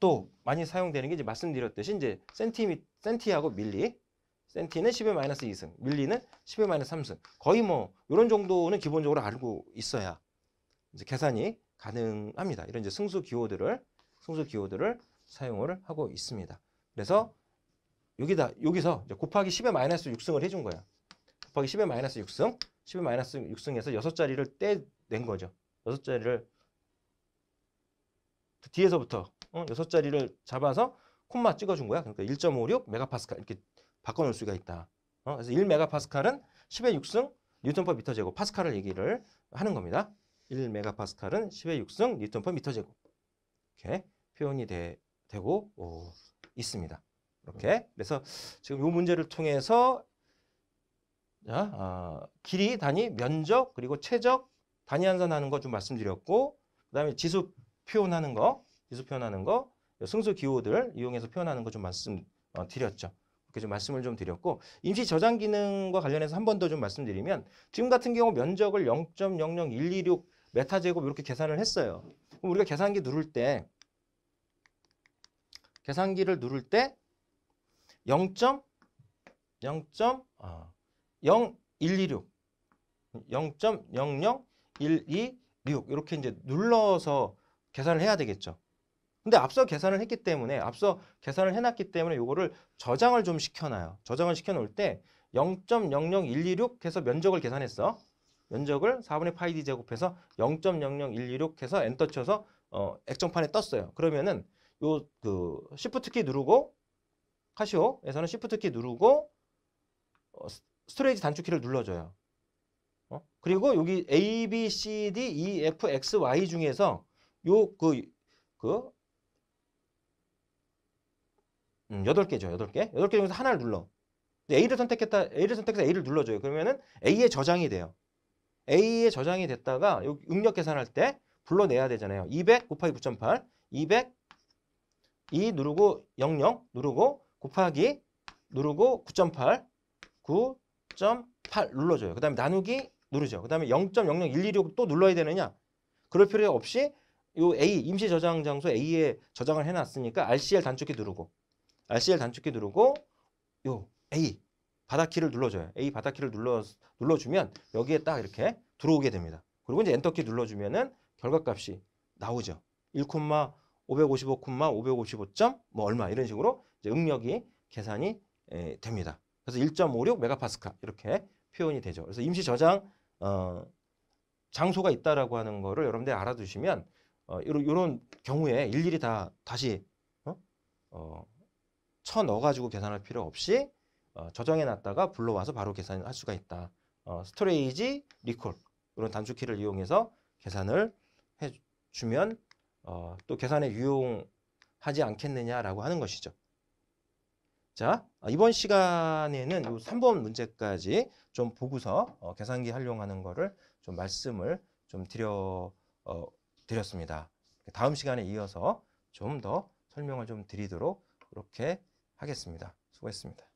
또 많이 사용되는 게 이제 말씀드렸듯이 이제 센티미 센티하고 밀리 센티는 10의 마이너스 2승 밀리는 10의 마이너스 3승 거의 뭐 이런 정도는 기본적으로 알고 있어야 이제 계산이 가능합니다. 이런 이제 승수 기호들을 소수 기호들을 사용을 하고 있습니다. 그래서 여기다 여기서 곱하기 10의 마이너스 6승을 해준 거야. 곱하기 10의 마이너스 6승, 10의 마이너스 6승에서 6자리를 떼 낸 거죠. 6자리를 뒤에서부터 어? 자리를 잡아서 콤마 찍어준 거야. 그러니까 1.56 메가파스칼 이렇게 바꿔놓을 수가 있다. 어? 그래서 1 메가파스칼은 10의 6승 뉴턴 퍼 미터 제곱 파스칼을 얘기를 하는 겁니다. 1 메가파스칼은 10의 6승 뉴턴 퍼 미터 제곱. 이렇게 표현이 되, 고 어, 있습니다. 이렇게. 음. 그래서 지금 이 문제를 통해서 자, 어, 길이 단위, 면적, 그리고 최적 단위 환산하는 거 좀 말씀드렸고 그다음에 지수 표현하는 거, 지수 표현하는 거, 승수 기호들 이용해서 표현하는 거 좀 말씀드렸죠. 어, 그렇게 좀 말씀을 좀 드렸고 임시 저장 기능과 관련해서 한 번 더 좀 말씀드리면 지금 같은 경우 면적을 0.00126 메타제곱 이렇게 계산을 했어요. 우리가 계산기 누를 때 계산기를 누를 때 0. 0.0126 0.00126 이렇게 이제 눌러서 계산을 해야 되겠죠. 근데 앞서 계산을 했기 때문에 앞서 계산을 해놨기 때문에 이거를 저장을 좀 시켜놔요. 저장을 시켜놓을 때 0.00126 해서 면적을 계산했어. 면적을 4분의 파이 d 제곱해서 0.00126 해서 엔터 쳐서 어, 액정판에 떴어요. 그러면은 요그 시프트 키 누르고 카시오에서는 시프트 키 누르고 어, 스트레이지 단축키를 눌러줘요. 어? 그리고 여기 A, B, C, D, E, F, X, Y 중에서 요 그그 그, 음, 8개죠. 8개. 8개 중에서 하나를 눌러. A를 선택했다. A를 선택해서 A를 눌러줘요. 그러면은 A에 저장이 돼요. A에 저장이 됐다가 요기 음력 계산할 때 불러내야 되잖아요. 200 곱하기 9.8 200 2 누르고 00 누르고 곱하기 누르고 9.8 9.8 눌러줘요. 그 다음에 나누기 누르죠. 그 다음에 0.00116또 눌러야 되느냐? 그럴 필요 없이 이 A 임시 저장 장소 A에 저장을 해놨으니까 RCL 단축키 누르고 RCL 단축키 누르고 요 A 바닥키를 눌러줘요. A 바닥키를 눌러 눌러주면 여기에 딱 이렇게 들어오게 됩니다. 그리고 이제 엔터키 눌러주면은 결과값이 나오죠. 1, 555 콤마 555점 뭐 얼마 이런 식으로 이제 응력이 계산이 에, 됩니다. 그래서 1.56 메가파스카 이렇게 표현이 되죠. 그래서 임시 저장 어, 장소가 있다라고 하는 거를 여러분들 알아두시면 어, 이런, 이런 경우에 일일이 다 다시 어? 어, 쳐 넣어가지고 계산할 필요 없이 어, 저장해놨다가 불러와서 바로 계산할 수가 있다. 어, 스토레이지, 리콜 이런 단축키를 이용해서 계산을 해주면 어, 또 계산에 유용하지 않겠느냐라고 하는 것이죠. 자, 아, 이번 시간에는 요 3번 문제까지 좀 보고서 어, 계산기 활용하는 거를 좀 말씀을 좀 드려, 어, 드렸습니다. 다음 시간에 이어서 좀 더 설명을 좀 드리도록 그렇게 하겠습니다. 수고했습니다.